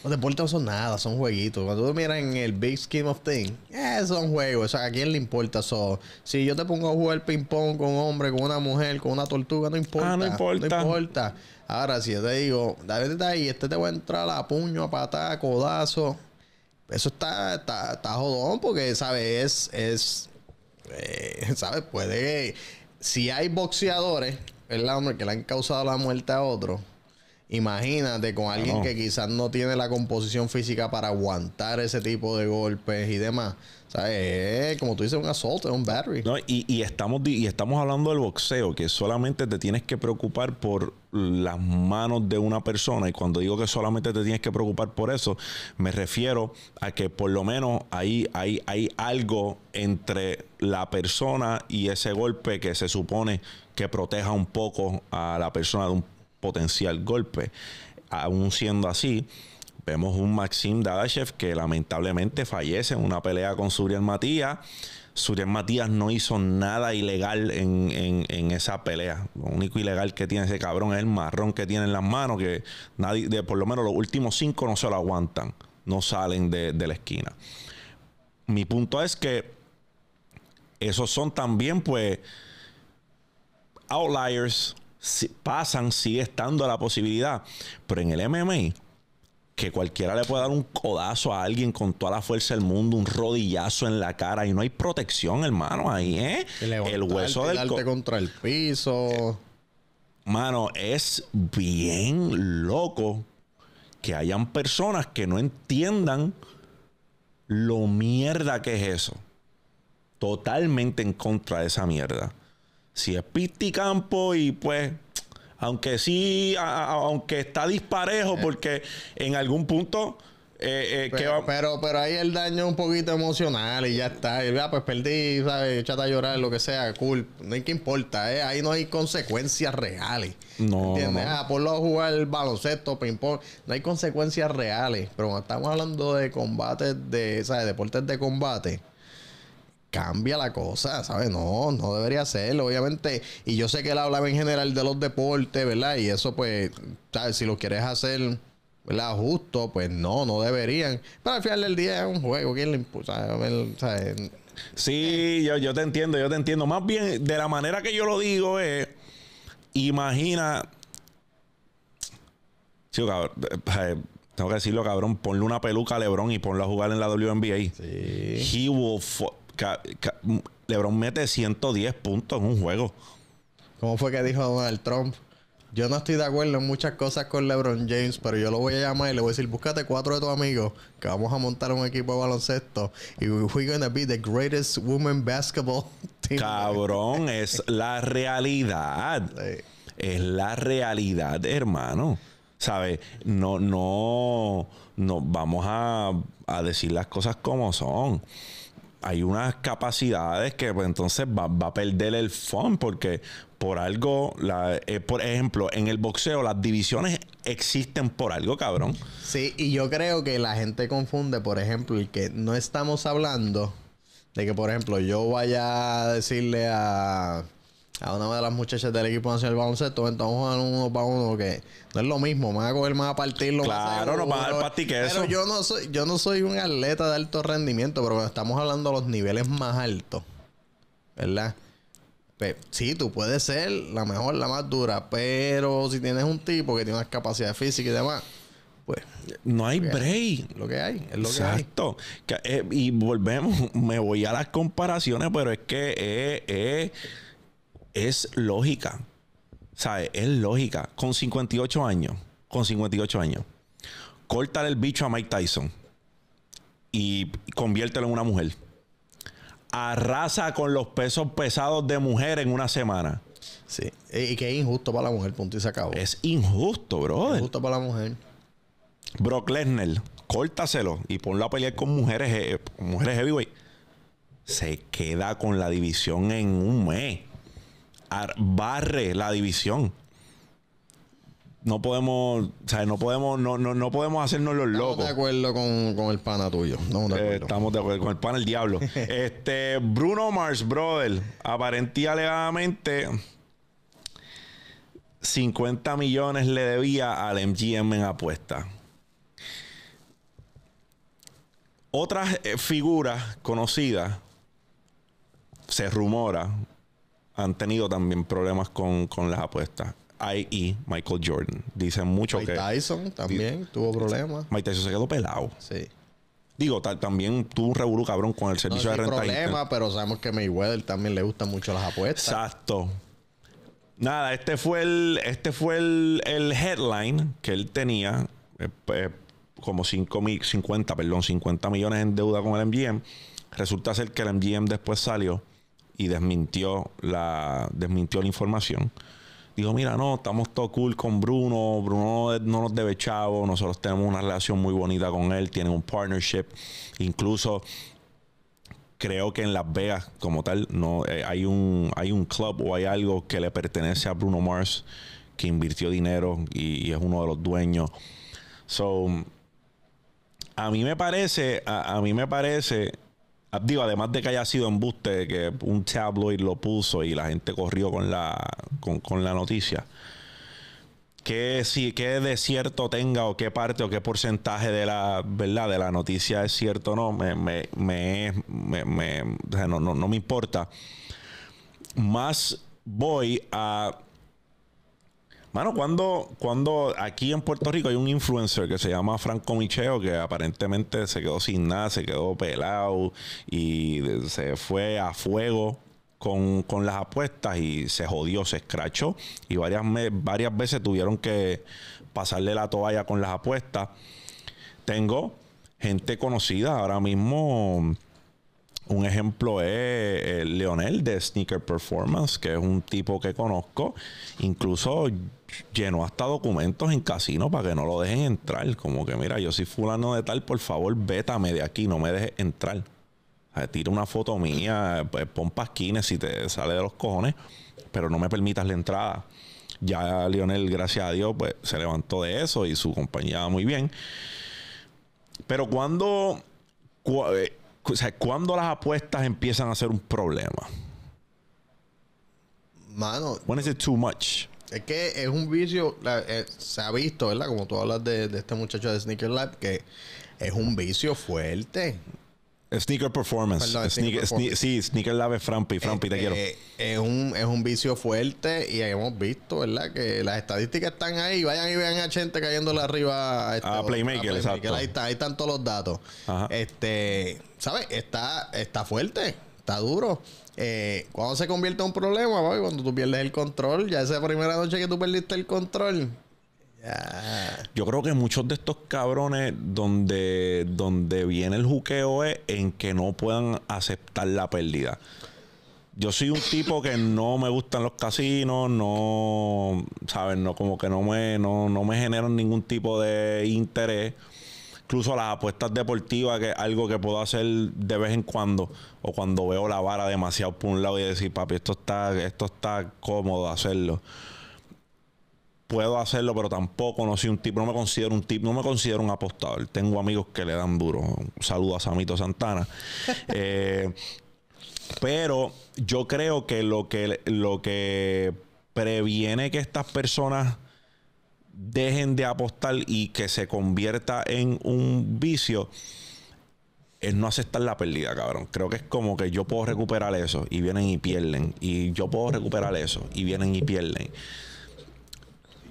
Los deportes no son nada, son jueguitos. Cuando tú miras en el big scheme of things, eh, son juegos. O sea, ¿a quién le importa eso? Si yo te pongo a jugar ping-pong con un hombre, con una mujer, con una tortuga, no importa. Ah, No importa. No importa. Ahora, si yo te digo, dale ahí, este te va a entrar a puño, a patada, codazo. Eso está, está, jodón porque, ¿sabes? Es, es eh, ¿sabes? Puede que, si hay boxeadores, ¿verdad, hombre? Que le han causado la muerte a otro Imagínate con alguien que quizás no tiene la composición física para aguantar ese tipo de golpes y demás. como tú dices, un assault, un battery. No, y, y, estamos, y estamos hablando del boxeo, que solamente te tienes que preocupar por las manos de una persona. Y cuando digo que solamente te tienes que preocupar por eso, me refiero a que por lo menos hay, hay algo entre la persona y ese golpe que se supone que proteja un poco a la persona de un potencial golpe. Aún siendo así, vemos un Maxim Dadashev que lamentablemente fallece en una pelea con surian Matías. Surian Matías no hizo nada ilegal en, esa pelea. Lo único ilegal que tiene ese cabrón es el marrón que tiene en las manos, que nadie, de, por lo menos los últimos cinco no se lo aguantan, no salen de, de la esquina. Mi punto es que esos son también, pues, outliers pasan, sigue estando la posibilidad. Pero en el MMI que cualquiera le puede dar un codazo a alguien con toda la fuerza del mundo, un rodillazo en la cara y no hay protección, hermano, ahí, ¿eh? el hueso del contra el piso. Mano, es bien loco que hayan personas que no entiendan lo mierda que es eso. Totalmente en contra de esa mierda si es pista y campo y pues aunque sí, aunque está disparejo, eh. porque en algún punto. Eh, eh, pero, pero, ahí el daño un poquito emocional y ya está. Y, ah, pues perdí, ¿sabes? Echate a llorar, lo que sea, cool. No hay que importa, ¿eh? Ahí no hay consecuencias reales. No. ¿Entiendes? No. Ah, por jugar baloncesto, ping-pong. No hay consecuencias reales. Pero cuando estamos hablando de combates, de, ¿sabes? Deportes de combate cambia la cosa, ¿sabes? No, no debería hacerlo, obviamente. Y yo sé que él hablaba en general de los deportes, ¿verdad? Y eso, pues, ¿sabes? Si lo quieres hacer, ¿verdad? Justo, pues no, no deberían. Pero al final del día es un juego, ¿quién le impulsa? Sí, yo, yo te entiendo, yo te entiendo. Más bien, de la manera que yo lo digo es, imagina... Sí, cabrón, eh, tengo que decirlo, cabrón, ponle una peluca a Lebron y ponlo a jugar en la WNBA. Sí. He will LeBron mete 110 puntos en un juego. ¿Cómo fue que dijo Donald Trump? Yo no estoy de acuerdo en muchas cosas con LeBron James, pero yo lo voy a llamar y le voy a decir, búscate cuatro de tus amigos que vamos a montar un equipo de baloncesto y we're to be the greatest women basketball team. Cabrón, es la realidad. Es la realidad, hermano. ¿Sabes? No, no, vamos a, a decir las cosas como son hay unas capacidades que pues, entonces va, va, a perder el fun porque por algo, la, eh, por ejemplo, en el boxeo las divisiones existen por algo, cabrón. Sí, y yo creo que la gente confunde, por ejemplo, el que no estamos hablando de que, por ejemplo, yo vaya a decirle a a una de las muchachas del equipo nacional de baloncesto, entonces vamos a uno para uno que no es lo mismo, me van a coger más a partir partirlo. Claro, no van a dar que Pero yo no soy, yo no soy un atleta de alto rendimiento, pero estamos hablando de los niveles más altos, ¿verdad? Pues, sí, tú puedes ser la mejor, la más dura, pero si tienes un tipo que tiene unas capacidades físicas y demás, pues. No hay break. lo que hay, es lo Exacto. Eh, y volvemos, me voy a las comparaciones, pero es que eh, eh, es lógica. ¿Sabes? Es lógica. Con 58 años, con 58 años, córtale el bicho a Mike Tyson y conviértelo en una mujer. Arrasa con los pesos pesados de mujer en una semana. Sí. E, y que es injusto para la mujer, punto y se acabó. Es injusto, bro. Injusto para la mujer. Brock Lesnar, córtaselo y ponlo a pelear con mujeres, eh, mujeres heavyweight. Se queda con la división en un mes barre la división. No podemos, no podemos, no, podemos hacernos los locos. Estamos de acuerdo con, el pana tuyo. Eh, estamos de acuerdo con el pana el diablo. este, Bruno Mars, brother, aparentía alegadamente 50 millones le debía al MGM en apuesta. Otras eh, figuras conocidas se rumora, han tenido también problemas con, las apuestas. I.E. Michael Jordan. Dicen mucho que. Tyson también tuvo problemas. Mike Tyson se quedó pelado. Sí. Digo, también tuvo un revuelo cabrón con el servicio de renta. problema, pero sabemos que Mayweather también le gustan mucho las apuestas. Exacto. Nada, este fue el, este fue el, headline que él tenía. Eh, pues, como 5 mil, 50, perdón, 50 millones en deuda con el MGM. Resulta ser que el MGM después salió y desmintió la, desmintió la información. Dijo, mira, no, estamos todo cool con Bruno, Bruno no, nos debe chavo, nosotros tenemos una relación muy bonita con él, tienen un partnership, incluso creo que en Las Vegas como tal no eh, hay un hay un club o hay algo que le pertenece a Bruno Mars que invirtió dinero y, es uno de los dueños. So a mí me parece a, a mí me parece Ah, digo, además de que haya sido embuste, que un tabloid lo puso y la gente corrió con la, con, la noticia. Que si, de cierto tenga o qué parte o qué porcentaje de la verdad de la noticia es cierto o no? Me, me, me, me no, no me importa. Más voy a Mano, cuando, cuando aquí en Puerto Rico hay un influencer que se llama Franco Micheo, que aparentemente se quedó sin nada, se quedó pelado y se fue a fuego con, las apuestas y se jodió, se escrachó y varias, varias veces tuvieron que pasarle la toalla con las apuestas. Tengo gente conocida ahora mismo un ejemplo es eh, Leonel de Sneaker Performance, que es un tipo que conozco. Incluso llenó hasta documentos en casino para que no lo dejen entrar. Como que, mira, yo soy fulano de tal, por favor, vétame de aquí, no me dejes entrar. tira una foto mía, pues, pon pasquines si te sale de los cojones, pero no me permitas la entrada. Ya Leonel, gracias a Dios, pues se levantó de eso y su compañía muy bien. Pero cuando eh, o sea, ¿cuándo las apuestas empiezan a ser un problema? Mano. When is too much? Es que es un vicio, eh, se ha visto, ¿verdad? Como tú hablas de, de, este muchacho de Sneaker Lab, que es un vicio fuerte. Sneaker Performance. sneaker, sí, Sneaker Lave Frampi. Frampi, te eh, quiero. Eh, es un, es un vicio fuerte y hemos visto, ¿verdad? Que las estadísticas están ahí. Vayan y vean a gente cayéndole arriba a, Playmaker, Exacto. Ahí, están todos los datos. Este, ¿sabes? Está, está fuerte, está duro. Eh, cuando se convierte en un problema, cuando tú pierdes el control, ya esa primera noche que tú perdiste el control, yo creo que muchos de estos cabrones donde, donde viene el juqueo es en que no puedan aceptar la pérdida. Yo soy un tipo que no me gustan los casinos, no, ¿sabes? No, como que no me, no, me generan ningún tipo de interés. Incluso las apuestas deportivas, que es algo que puedo hacer de vez en cuando, o cuando veo la vara demasiado por un lado y decir, papi, esto está, esto está cómodo hacerlo puedo hacerlo, pero tampoco no soy un tipo, no me considero un tipo, no me considero un apostador. Tengo amigos que le dan duro. Saludos a Samito Santana. Eh, pero yo creo que lo que lo que previene que estas personas dejen de apostar y que se convierta en un vicio es no aceptar la pérdida, cabrón. Creo que es como que yo puedo recuperar eso y vienen y pierden. Y yo puedo recuperar eso y vienen y pierden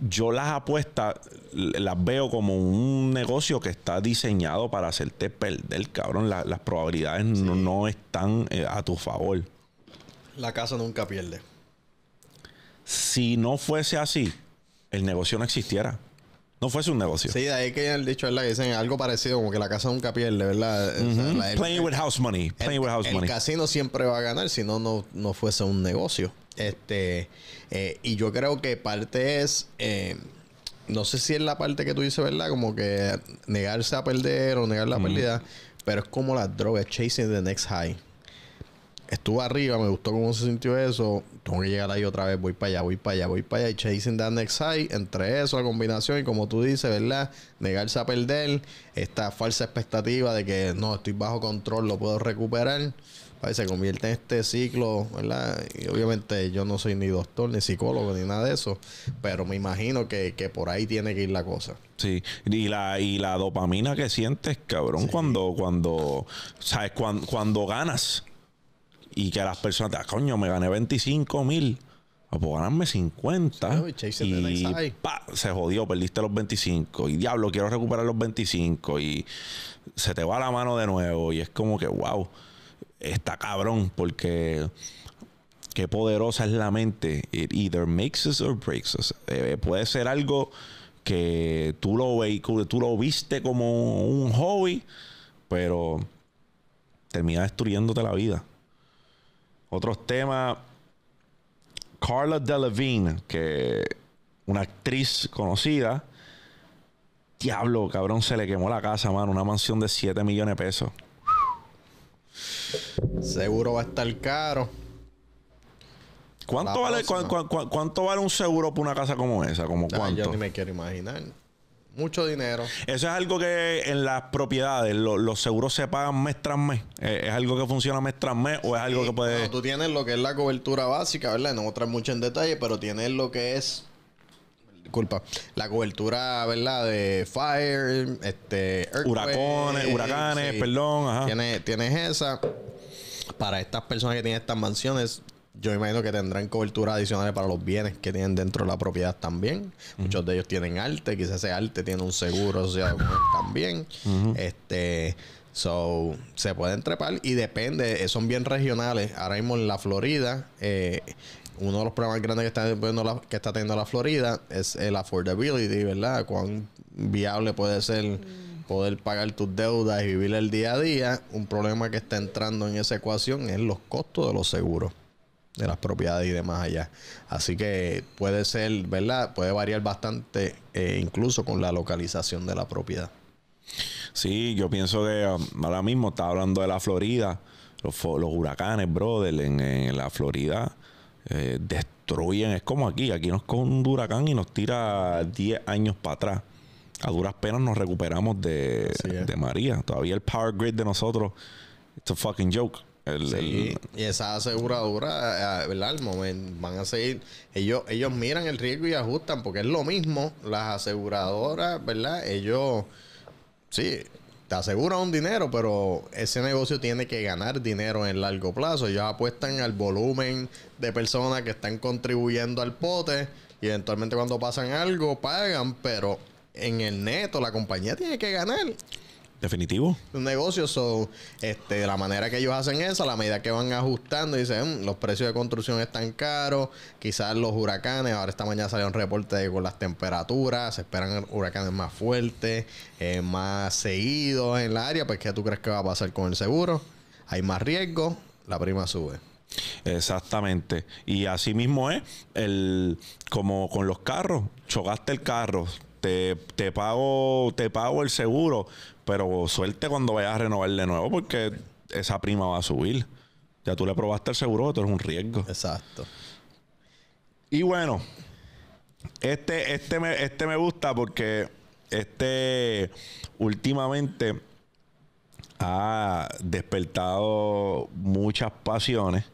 yo las apuestas las veo como un negocio que está diseñado para hacerte perder, cabrón. las probabilidades no, están eh, a tu favor. La casa nunca pierde. Si no fuese así, el negocio no existiera. No fuese un negocio. Sí, de ahí que el dicho, dicen algo parecido, como que la casa nunca pierde, ¿verdad? Playing with house money. el, with house money. El casino siempre va a ganar, si no, no fuese un negocio. Este, eh, y yo creo que parte es, eh, no sé si es la parte que tú dices, ¿verdad? Como que negarse a perder o negar la pérdida, pero es como las drogas, chasing the next high. Estuve arriba, me gustó cómo se sintió eso. Tengo que llegar ahí otra vez, voy para allá, voy para allá, voy para allá. chasing the next high, entre eso, la combinación, y como tú dices, ¿verdad? Negarse a perder, esta falsa expectativa de que no, estoy bajo control, lo puedo recuperar se convierte en este ciclo, ¿verdad? Y obviamente yo no soy ni doctor, ni psicólogo, ni nada de eso, pero me imagino que, por ahí tiene que ir la cosa. Sí, y la, y la dopamina que sientes, cabrón, cuando, cuando, ¿sabes? Cuando, ganas y que las personas, ah, coño, me gané 25 mil. O ah, pues ganarme 50 y se jodió, perdiste los 25 y diablo, quiero recuperar los 25 y se te va la mano de nuevo y es como que wow está cabrón porque qué poderosa es la mente. It either makes us or breaks us. Eh, puede ser algo que tú lo, ve, tú lo viste como un hobby, pero termina destruyéndote la vida. Otro tema, Carla Delevingne, que una actriz conocida. Diablo, cabrón, se le quemó la casa, mano. Una mansión de 7 millones de pesos. Seguro va a estar caro. ¿Cuánto vale, ¿Cuánto vale un seguro por una casa como esa? ¿Como cuánto? Yo ni me quiero imaginar. Mucho dinero. Eso es algo que en las propiedades los seguros se pagan mes tras mes. Eh, ¿Es algo que funciona mes tras mes o es algo que puede...? tú tienes lo que es la cobertura básica, ¿verdad? No entrar mucho en detalle, pero tienes lo que es disculpa, la cobertura, ¿verdad? De fire, este, huracanes, huracanes, perdón, ajá. Tienes, tienes esa. Para estas personas que tienen estas mansiones, yo imagino que tendrán cobertura adicional para los bienes que tienen dentro de la propiedad también. Muchos de ellos tienen arte, quizás ese arte tiene un seguro o también. Este, so, se pueden trepar y depende, eh, son bien regionales. Ahora mismo en la Florida, eh, uno de los problemas grandes que está, teniendo la, Florida es el affordability, ¿verdad? Cuán viable puede ser poder pagar tus deudas y vivir el día a día. Un problema que está entrando en esa ecuación es los costos de los seguros, de las propiedades y demás allá. Así que puede ser, ¿verdad? Puede variar bastante, eh, incluso con la localización de la propiedad. Sí, yo pienso que um, ahora mismo está hablando de la Florida, los, huracanes, brother, en la Florida eh, destruyen. Es como aquí, aquí nos coge un huracán y nos tira 10 años para atrás. A duras penas nos recuperamos de, María. Todavía el power grid de nosotros, it's a fucking joke. Y esa aseguradora, eh, ¿verdad? momento van a seguir. Ellos, ellos miran el riesgo y ajustan, porque es lo mismo. Las aseguradoras, ¿verdad? Ellos. Sí, te asegura un dinero, pero ese negocio tiene que ganar dinero en largo plazo. Ellos apuestan al volumen de personas que están contribuyendo al pote y eventualmente cuando pasan algo pagan, pero en el neto la compañía tiene que ganar. Definitivo. Un negocio, son, este, la manera que ellos hacen eso, a la medida que van ajustando, dicen, mm, los precios de construcción están caros, quizás los huracanes, ahora esta mañana salió un reporte con las temperaturas, se esperan huracanes más fuertes, eh, más seguidos en el área, pues ¿qué tú crees que va a pasar con el seguro? Hay más riesgo, la prima sube. Exactamente. Y así mismo es el como con los carros. Chocaste el carro, te, te, pago, te pago el seguro, pero suerte cuando vayas a renovar de nuevo porque esa prima va a subir. Ya tú le probaste el seguro, esto es un riesgo. Exacto. Y bueno, este, este, me, este me gusta porque este últimamente ha despertado muchas pasiones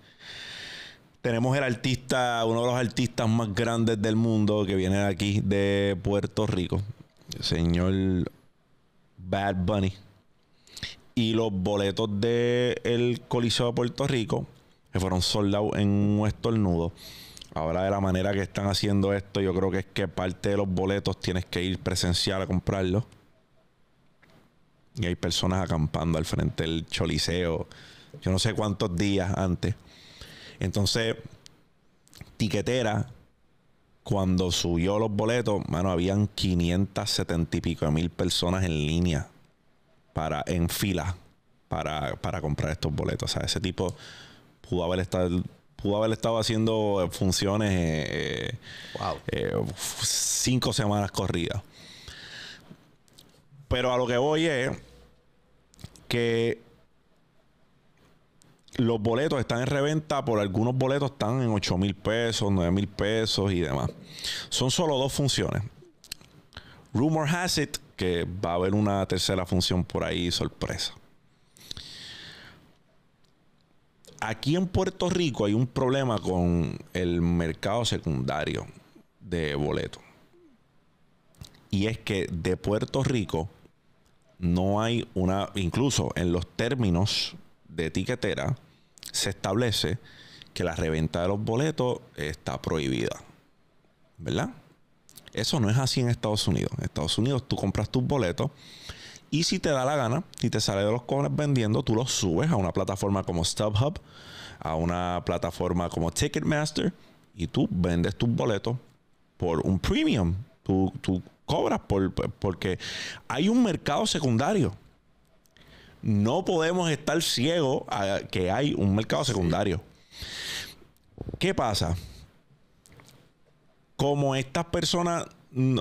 tenemos el artista, uno de los artistas más grandes del mundo que viene aquí, de Puerto Rico, el señor Bad Bunny. Y los boletos del Coliseo de Puerto Rico, que fueron soldados en un estornudo. Ahora de la manera que están haciendo esto, yo creo que es que parte de los boletos tienes que ir presencial a comprarlos. Y hay personas acampando al frente del choliseo. Yo no sé cuántos días antes. Entonces, tiquetera, cuando subió los boletos, mano, habían 570 y pico mil personas en línea, para, en fila, para, comprar estos boletos. O sea, ese tipo pudo haber estado pudo haber estado haciendo funciones eh, eh, eh, cinco semanas corridas. Pero a lo que voy es que los boletos están en reventa, por algunos boletos están en 8 mil pesos, 9 mil pesos y demás. Son solo dos funciones. Rumor has it que va a haber una tercera función por ahí, sorpresa. Aquí en Puerto Rico hay un problema con el mercado secundario de boletos. Y es que de Puerto Rico no hay una, incluso en los términos de etiquetera se establece que la reventa de los boletos está prohibida. ¿Verdad? Eso no es así en Estados Unidos. En Estados Unidos tú compras tus boletos y si te da la gana, si te sale de los cojones vendiendo, tú los subes a una plataforma como StubHub, a una plataforma como Ticketmaster y tú vendes tus boletos por un premium. Tú, cobras porque hay un mercado secundario. No podemos estar ciegos a que hay un mercado secundario. ¿Qué pasa? Como estas personas,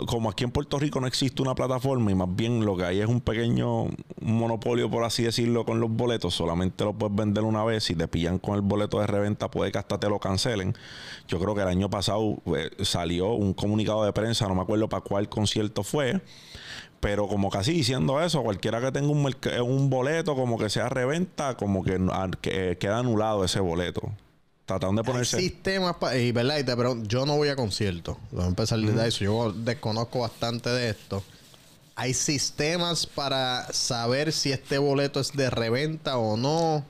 como aquí en Puerto Rico no existe una plataforma y más bien lo que hay es un pequeño monopolio, por así decirlo, con los boletos, solamente lo puedes vender una vez. y te pillan con el boleto de reventa, puede que hasta te lo cancelen. Yo creo que el año pasado eh, salió un comunicado de prensa, no me acuerdo para cuál concierto fue pero como casi diciendo eso, cualquiera que tenga eh, un, boleto como que sea reventa, como que, ah, eh, queda anulado ese boleto. Tratando de ponerse. Hay sistemas para. Y verdad, yo no voy a conciertos. vamos a empezar eso. Yo desconozco bastante de esto. Hay sistemas para saber si este boleto es de reventa o no.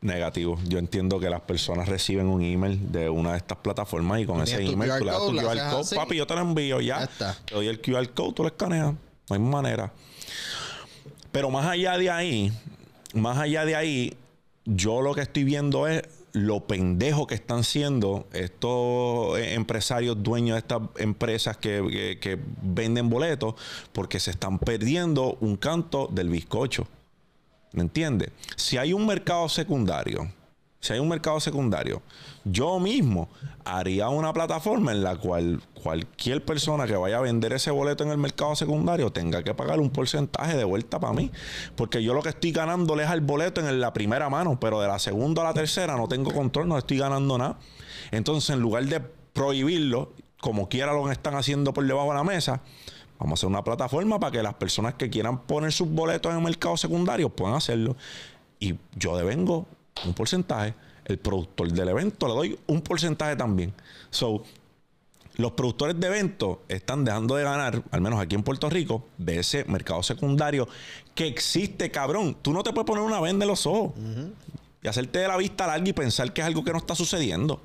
Negativo. Yo entiendo que las personas reciben un email de una de estas plataformas y con ese email tú le das tu QR code. Papi, yo te lo envío ya. Te doy el QR code, tú lo escaneas. No hay manera. Pero más allá de ahí, más allá de ahí, yo lo que estoy viendo es lo pendejo que están siendo estos eh, empresarios dueños de estas empresas que, que venden boletos porque se están perdiendo un canto del bizcocho. ¿Me entiendes? Si hay un mercado secundario, si hay un mercado secundario yo mismo haría una plataforma en la cual cualquier persona que vaya a vender ese boleto en el mercado secundario tenga que pagar un porcentaje de vuelta para mí. Porque yo lo que estoy ganando es al boleto en la primera mano, pero de la segunda a la tercera no tengo control, no estoy ganando nada. Entonces, en lugar de prohibirlo, como quiera lo que están haciendo por debajo de la mesa, Vamos a hacer una plataforma para que las personas que quieran poner sus boletos en el mercado secundario puedan hacerlo. Y yo devengo un porcentaje el productor del evento le doy un porcentaje también. So, los productores de eventos están dejando de ganar, al menos aquí en Puerto Rico, de ese mercado secundario que existe, cabrón. Tú no te puedes poner una venda en los ojos y hacerte de la vista larga y pensar que es algo que no está sucediendo.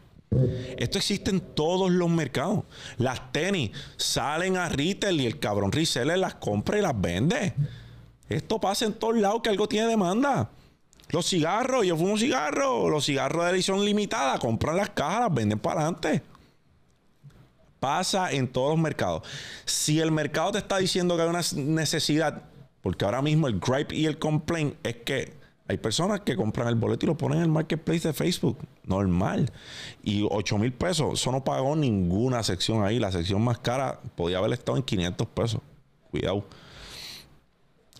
Esto existe en todos los mercados. Las tenis salen a retail y el cabrón reseller las compra y las vende. Esto pasa en todos lados que algo tiene demanda. Los cigarros, yo fumo cigarros. Los cigarros de edición limitada, compran las cajas, las venden para adelante. Pasa en todos los mercados. Si el mercado te está diciendo que hay una necesidad, porque ahora mismo el gripe y el complaint es que hay personas que compran el boleto y lo ponen en el marketplace de Facebook. Normal. Y 8 mil pesos. Eso no pagó ninguna sección ahí. La sección más cara podía haber estado en 500 pesos. Cuidado.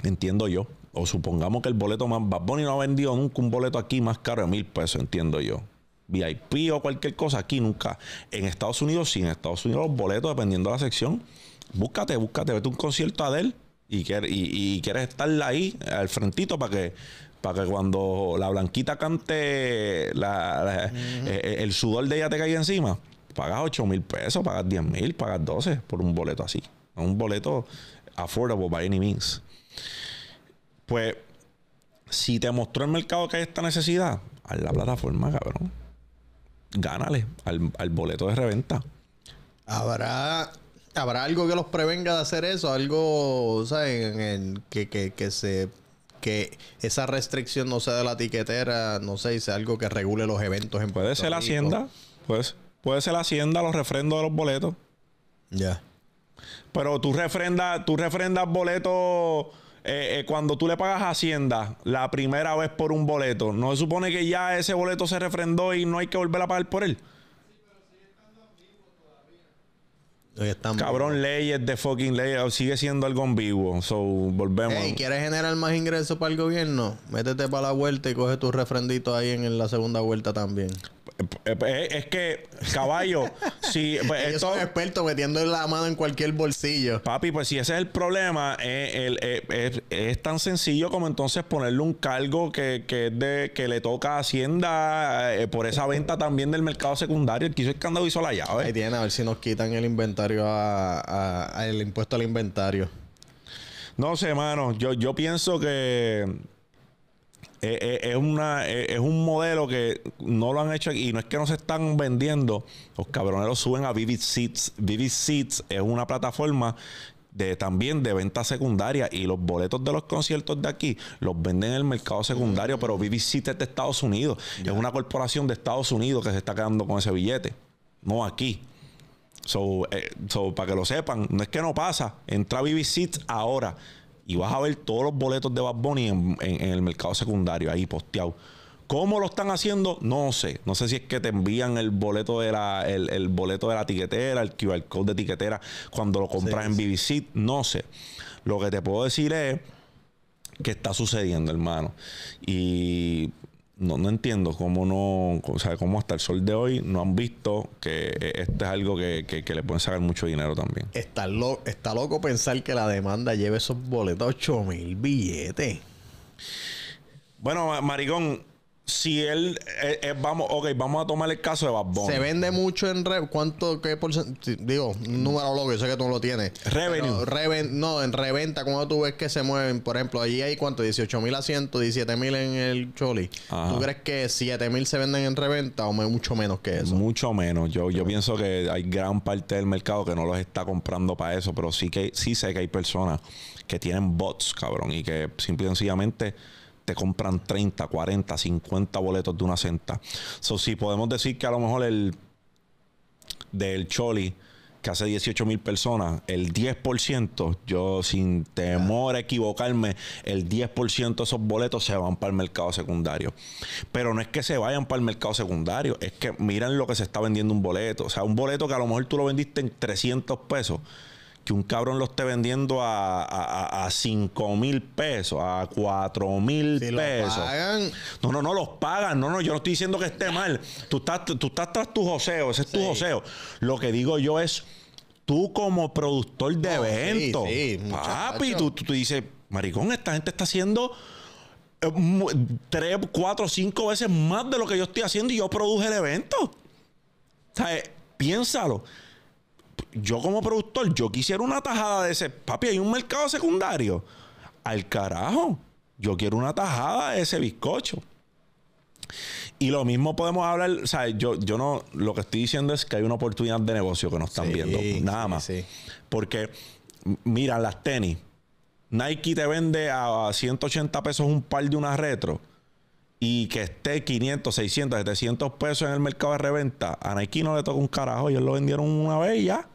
Entiendo yo o supongamos que el boleto más Bad Bunny no ha vendido nunca un boleto aquí más caro de mil pesos, entiendo yo. VIP o cualquier cosa aquí nunca. En Estados Unidos, sí, en Estados Unidos los boletos, dependiendo de la sección, búscate, búscate, vete un concierto a él y, quieres estar ahí al frentito para que, para que cuando la blanquita cante, eh, eh, el sudor de ella te caiga encima, pagas 8 mil pesos, pagas 10 mil, pagas 12 por un boleto así. Un boleto affordable by any means. Pues, si te mostró el mercado que hay esta necesidad, a la plataforma, cabrón. Gánale al, boleto de reventa. Habrá habrá algo que los prevenga de hacer eso, algo, ¿sabes? En, que, que, se que esa restricción no sea de la tiquetera, no sé, y sea algo que regule los eventos en Puede ser la Hacienda, pues, puede ser la Hacienda, los refrendos de los boletos. Ya. Pero tú refrendas, tú refrendas boletos eh, eh, cuando tú le pagas a Hacienda la primera vez por un boleto, ¿no se supone que ya ese boleto se refrendó y no hay que volver a pagar por él? Cabrón, leyes de fucking leyes. Ah, sigue siendo algo ambiguo. So, volvemos. ¿Y ¿quieres generar más ingresos para el gobierno? Métete para la vuelta y coge tus refrenditos ahí en la segunda vuelta también. Eh, es que, caballo, Sí, pues Ellos son expertos metiendo la mano en cualquier bolsillo. Papi, pues si ese es el problema, eh, eh, es, tan sencillo como entonces ponerle un cargo que, de, que le toca a Hacienda eh, por esa venta también del mercado secundario. El quiso hizo el candado hizo la llave. Ahí tienen, a ver si nos quitan el inventario el impuesto al inventario. No sé, mano. Yo, yo pienso que eh, eh, es, una, eh, es un modelo que no lo han hecho y no es que no se están vendiendo. Los cabroneros suben a Vivid Seats. Vivid Seats es una plataforma de, también de venta secundaria y los boletos de los conciertos de aquí los venden en el mercado secundario, pero Vivid Seats es de Estados Unidos. Es una corporación de Estados Unidos que se está quedando con ese billete, no aquí. So, para que lo sepan, no es que no pasa. Entra Vivid Seats ahora. Y vas a ver todos los boletos de Bad Bunny en, el mercado secundario, ahí posteado. ¿Cómo lo están haciendo? No sé. No sé si es que te envían el boleto de la, el, el boleto de la tiquetera, el QR code de tiquetera cuando lo compras en BBC. No sé. Lo que te puedo decir es que está sucediendo, hermano. Y no, no entiendo cómo no, o sea, cómo hasta el sol de hoy no han visto que eh, esto es algo que, que, que le pueden sacar mucho dinero también. Está, está loco pensar que la demanda lleve esos boletos 8 mil billetes. Bueno, maricón, si él, eh, eh, vamos, ok, vamos a tomar el caso de Bad Se vende mucho en ¿Cuánto, qué porcentaje? Digo, número loco, yo sé que tú no lo tienes. Revenue. no, en reventa, cuando tú ves que se mueven? Por ejemplo, allí hay cuánto, 18 mil asientos, 17.000 mil en el Choli. ¿Tú crees que 7.000 mil se venden en reventa o mucho menos que eso? Mucho menos. Yo, yo pienso que hay gran parte del mercado que no los está comprando para eso, pero sí que sí sé que hay personas que tienen bots, cabrón, y que simple y sencillamente compran 30, 40, 50 boletos de una centa. So, si podemos decir que a lo mejor el del Choli, que hace 18 mil personas, el 10%, yo sin temor a equivocarme, el 10% de esos boletos se van para el mercado secundario. Pero no es que se vayan para el mercado secundario, es que miran lo que se está vendiendo un boleto. O sea, un boleto que a lo mejor tú lo vendiste en 300 pesos que un cabrón lo esté vendiendo a, a, 5 mil pesos, a 4 mil pesos. No, no, no, los pagan. No, no, yo no estoy diciendo que esté mal. Tú estás, tú estás tras tu joseo, ese es tu joseo. Lo que digo yo es, tú como productor de eventos, papi, tú, tú, tú dices, maricón, esta gente está haciendo eh, tres, cuatro, cinco veces más de lo que yo estoy haciendo y yo produje el evento. O sea, eh, piénsalo yo como productor, yo quisiera una tajada de ese. Papi, hay un mercado secundario. Al carajo. Yo quiero una tajada de ese bizcocho. Y lo mismo podemos hablar, o sea, yo, yo no, lo que estoy diciendo es que hay una oportunidad de negocio que no están viendo, nada más. Porque, mira, las tenis, Nike te vende a 180 pesos un par de unas retro y que esté 500, 600, 700 pesos en el mercado de reventa, a Nike no le toca un carajo, ellos lo vendieron una vez y ya.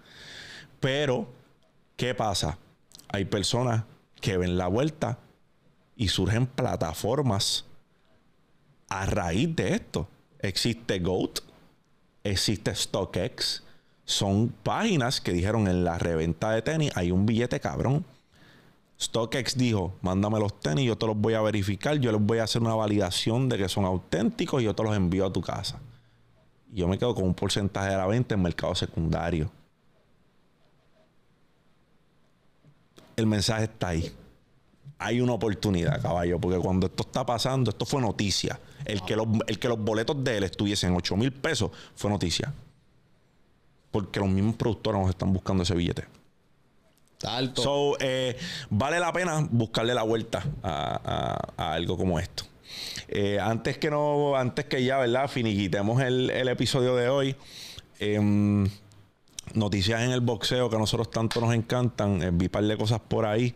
Pero, ¿qué pasa? Hay personas que ven la vuelta y surgen plataformas a raíz de esto. Existe GOAT, existe StockX. Son páginas que dijeron en la reventa de tenis hay un billete cabrón. StockX dijo, mándame los tenis, yo te los voy a verificar, yo les voy a hacer una validación de que son auténticos y yo te los envío a tu casa. Yo me quedo con un porcentaje de la venta en mercado secundario. el mensaje está ahí. Hay una oportunidad, caballo, porque cuando esto está pasando, esto fue noticia. El, que, los, el que los boletos de él estuviesen 8 mil pesos fue noticia. Porque los mismos productores nos están buscando ese billete. So, eh, vale la pena buscarle la vuelta a, algo como esto. Eh, antes que no, antes que ya, ¿verdad? Finiquitemos el, el episodio de hoy. Em, noticias en el boxeo que a nosotros tanto nos encantan. Eh, vi par de cosas por ahí.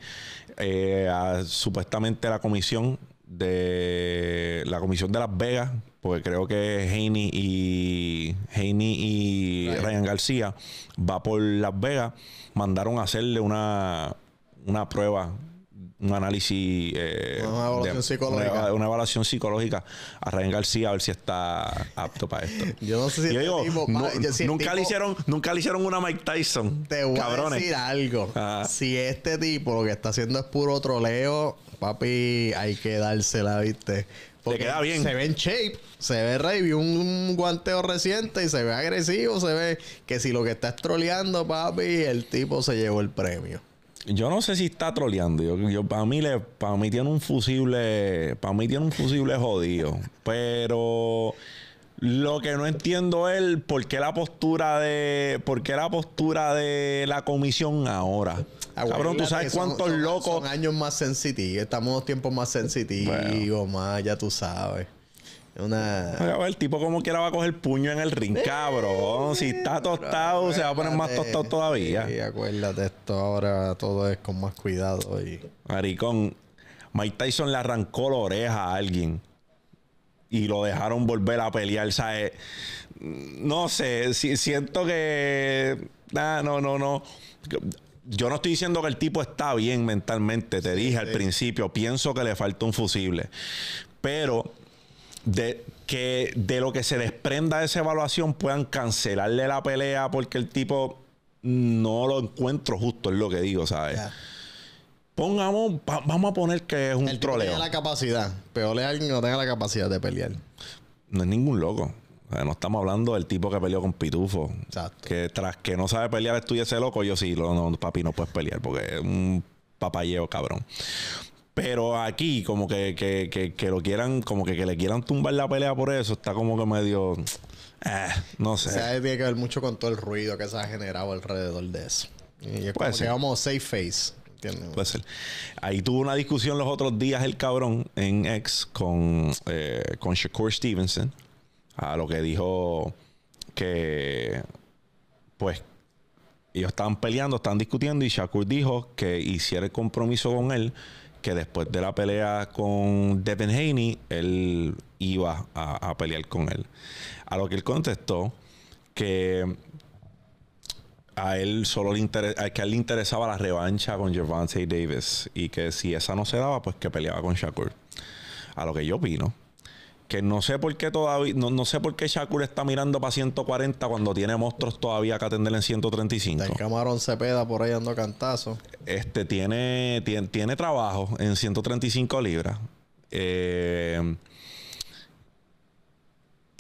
Eh, supuestamente la comisión de la comisión de Las Vegas, porque creo que Heine y y Ryan. Ryan García va por Las Vegas, mandaron a hacerle una, una prueba un análisis, eh, una, evaluación psicológica. Una, a Ryan García a ver si está apto para esto. yo no sé si, este tipo, nunca le hicieron, nunca le hicieron una Mike Tyson. Te voy cabrones. a decir algo. Ah. Si este tipo lo que está haciendo es puro troleo, papi, hay que dársela, viste. Porque bien. Se ve en shape, se ve rey un, un, guanteo reciente y se ve agresivo, se ve que si lo que está troleando, papi, el tipo se llevó el premio yo no sé si está troleando. Yo, para mí le, para mí tiene un fusible, para mí tiene un fusible jodido. Pero lo que no entiendo es por qué la postura de, por la postura de la comisión ahora. Ah, Cabrón, tú sabes cuántos locos. años más sensitivos, estamos en tiempos más sensitivos, más, ya tú sabes. Una... el tipo como quiera va a coger puño en el ring, cabrón. Si está tostado, se va a poner más tostado todavía. Sí, acuérdate esto ahora, todo es con más cuidado. Y... Maricón, Mike Tyson le arrancó la oreja a alguien y lo dejaron volver a pelear, ¿sabes? No sé, siento que... no, no, no. Yo no estoy diciendo que el tipo está bien mentalmente, te dije al principio, pienso que le falta un fusible. Pero de, que de lo que se desprenda de esa evaluación puedan cancelarle la pelea porque el tipo no lo encuentro justo, es lo que digo, ¿sabes? Pongamos, vamos a poner que es un el troleo. Tiene la capacidad. Peor es alguien que no tenga la capacidad de pelear. No es ningún loco. no estamos hablando del tipo que peleó con Pitufo. Exacto. Que tras que no sabe pelear, estuviese loco. Yo sí, lo papi, no puedes pelear porque es un papayeo cabrón. Pero aquí, como que, que, que, lo quieran, como que, le quieran tumbar la pelea por eso, está como que medio. Eh, no sé. O sea, tiene que ver mucho con todo el ruido que se ha generado alrededor de eso. Y es como safe face. Puede ser. Ahí tuvo una discusión los otros días el cabrón en ex con, eh, con Shakur Stevenson. A lo que dijo que, pues, ellos estaban peleando, estaban discutiendo y Shakur dijo que hiciera el compromiso con él que después de la pelea con Devin Haney, él iba a, pelear con él. A lo que él contestó que a él solo le que interesaba la revancha con Gervonta Davis y que si esa no se daba, pues que peleaba con Shakur. A lo que yo opino que no sé por qué todavía, no, sé por qué Shakur está mirando para 140 cuando tiene monstruos todavía que atender en 135. El camarón Cepeda por ahí dando cantazo. Este tiene, tiene, tiene trabajo en 135 libras. Eh,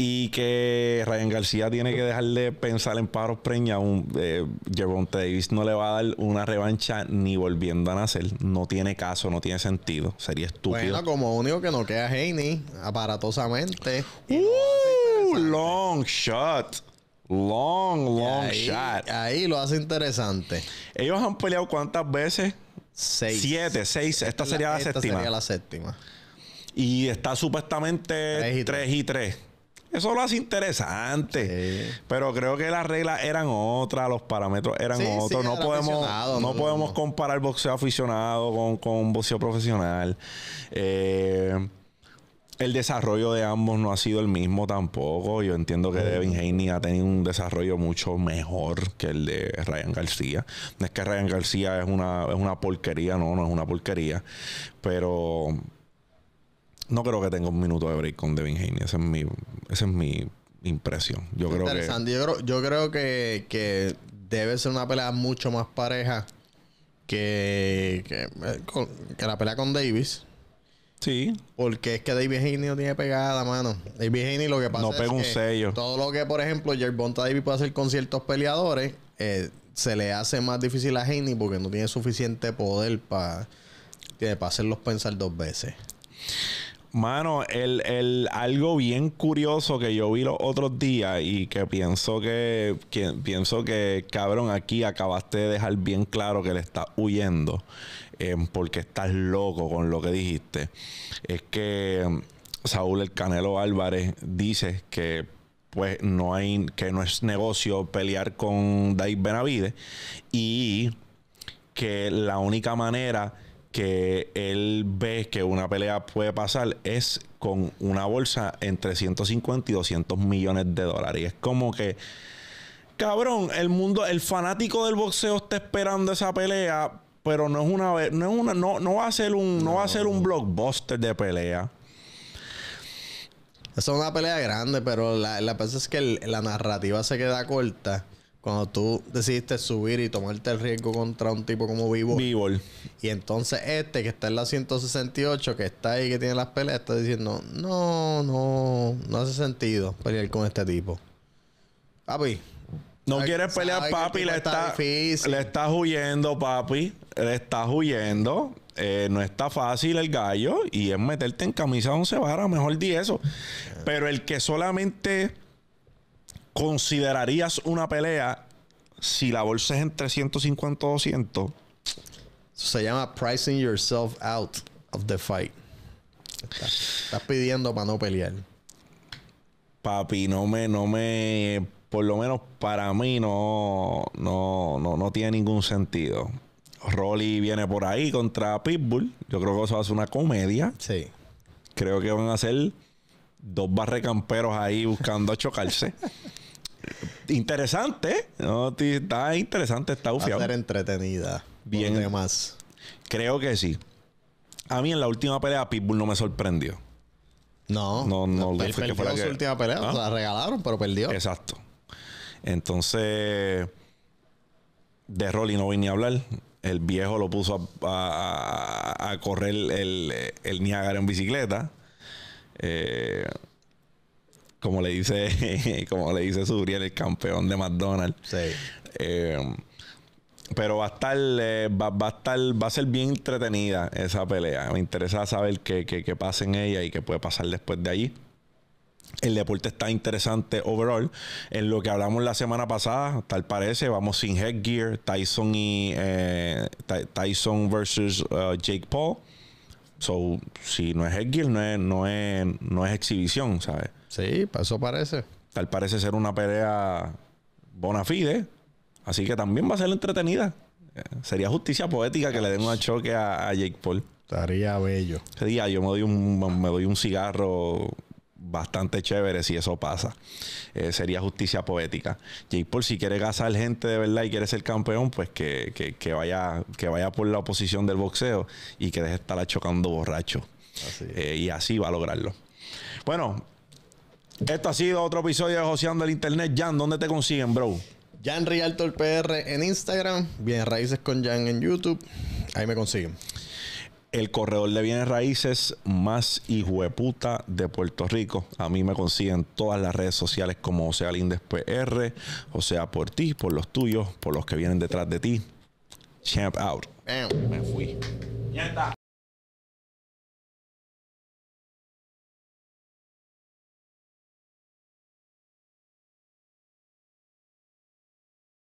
y que Ryan García tiene que dejar de pensar en paros preña. Un, eh, Davis no le va a dar una revancha ni volviendo a nacer. No tiene caso, no tiene sentido. Sería estúpido. Bueno, como único que no queda Haney, aparatosamente. ¡Uh! Long shot. Long, long shot. Ahí lo hace interesante. Ellos han peleado cuántas veces? Seis. Siete, seis. Esta, sería la, séptima. esta Sería la séptima. Y está supuestamente tres y tres. Eso lo hace interesante. Pero creo que las reglas eran otras, los parámetros eran otros. no, podemos, no, podemos, comparar boxeo aficionado con, con boxeo profesional. Eh, el desarrollo de ambos no ha sido el mismo tampoco. Yo entiendo que mm. Devin Haney ha tenido un desarrollo mucho mejor que el de Ryan García. No es que Ryan García es una, es una porquería, no, no es una porquería. Pero no creo que tenga un minuto de break con Devin Haney. Esa es mi, esa es mi impresión. Yo creo Que... Yo creo, yo creo que, debe ser una pelea mucho más pareja que, que, eh, la pelea con Davis. Sí. Porque es que David Haney no tiene pegada, mano. David Haney lo que pasa es un que sello. todo lo que, por ejemplo, Jerbonta Davis puede hacer con ciertos peleadores, eh, se le hace más difícil a Haney porque no tiene suficiente poder para hacerlos pensar dos veces. Mano, el, el, algo bien curioso que yo vi los otros días y que pienso que, pienso que, cabrón, aquí acabaste de dejar bien claro que le estás huyendo em, porque estás loco con lo que dijiste. Es que em, Saúl El Canelo Álvarez dice que pues no hay, que no es negocio pelear con Dave Benavides y que la única manera que él ve que una pelea puede pasar es con una bolsa entre 150 y 200 millones de dólares. Y es como que, cabrón, el mundo, el fanático del boxeo está esperando esa pelea, pero no es una, no una, no, va a ser un, no, va a ser un blockbuster de pelea. Esa es una pelea grande, pero la, la cosa es que la narrativa se queda corta. Cuando tú decidiste subir y tomarte el riesgo contra un tipo como Vivo. vivo Y entonces este que está en la 168, que está ahí, que tiene las peleas, está diciendo, no, no, no hace sentido pelear con este tipo. Papi. No quieres pelear, papi, le está, le estás huyendo, papi, le estás huyendo. no está fácil el gallo y es meterte en camisa 11 varas, mejor di eso. Pero el que solamente ¿Considerarías una pelea si la bolsa es entre 150 o 200? Se llama pricing yourself out of the fight. Estás, pidiendo para no pelear. Papi, no me, no me, por lo menos para mí no, no, no, tiene ningún sentido. Rolly viene por ahí contra Pitbull. Yo creo que eso va a ser una comedia. Sí. Creo que van a ser dos barrecamperos ahí buscando chocarse. interesante. ¿eh? está interesante, está ufiado. a ser entretenida. Bien. Creo que sí. A mí en la última pelea Pitbull no me sorprendió. No. No, no. la perdió su última pelea. Ah. la regalaron, pero perdió. Exacto. Entonces, de Rolly no voy ni a hablar. El viejo lo puso a, a, correr el, el, en bicicleta. Eh, como le dice, como le dice el campeón de McDonald's. Sí. Eh, pero va a estar, eh, va, a estar, va a ser bien entretenida esa pelea. Me interesa saber qué, pasa en ella y qué puede pasar después de ahí El deporte está interesante overall. En lo que hablamos la semana pasada, tal parece, vamos sin headgear. Tyson y eh, Tyson versus uh, Jake Paul. So, si no es headgear, no no es, no es exhibición, ¿sabes? Sí, eso parece. Tal parece ser una pelea bona fide. Así que también va a ser entretenida. Sería justicia poética que le den un choque a, Jake Paul. Estaría bello. Ese yo me doy un, me doy un cigarro bastante chévere si eso pasa. Eh, sería justicia poética. Jake Paul, si quiere gasar gente de verdad y quiere ser campeón, pues que, vaya, que vaya por la oposición del boxeo y que deje estar chocando borracho. Eh, y así va a lograrlo. Bueno, esto ha sido otro episodio de Joseando el Internet. Jan, ¿dónde te consiguen, bro? Jan Rialto el PR en Instagram, Bienes Raíces con Jan en YouTube. Ahí me consiguen. El corredor de bienes raíces más hijueputa de Puerto Rico. A mí me consiguen todas las redes sociales como Osea PR, o sea, por ti, por los tuyos, por los que vienen detrás de ti. Champ out. Me fui. Ya está.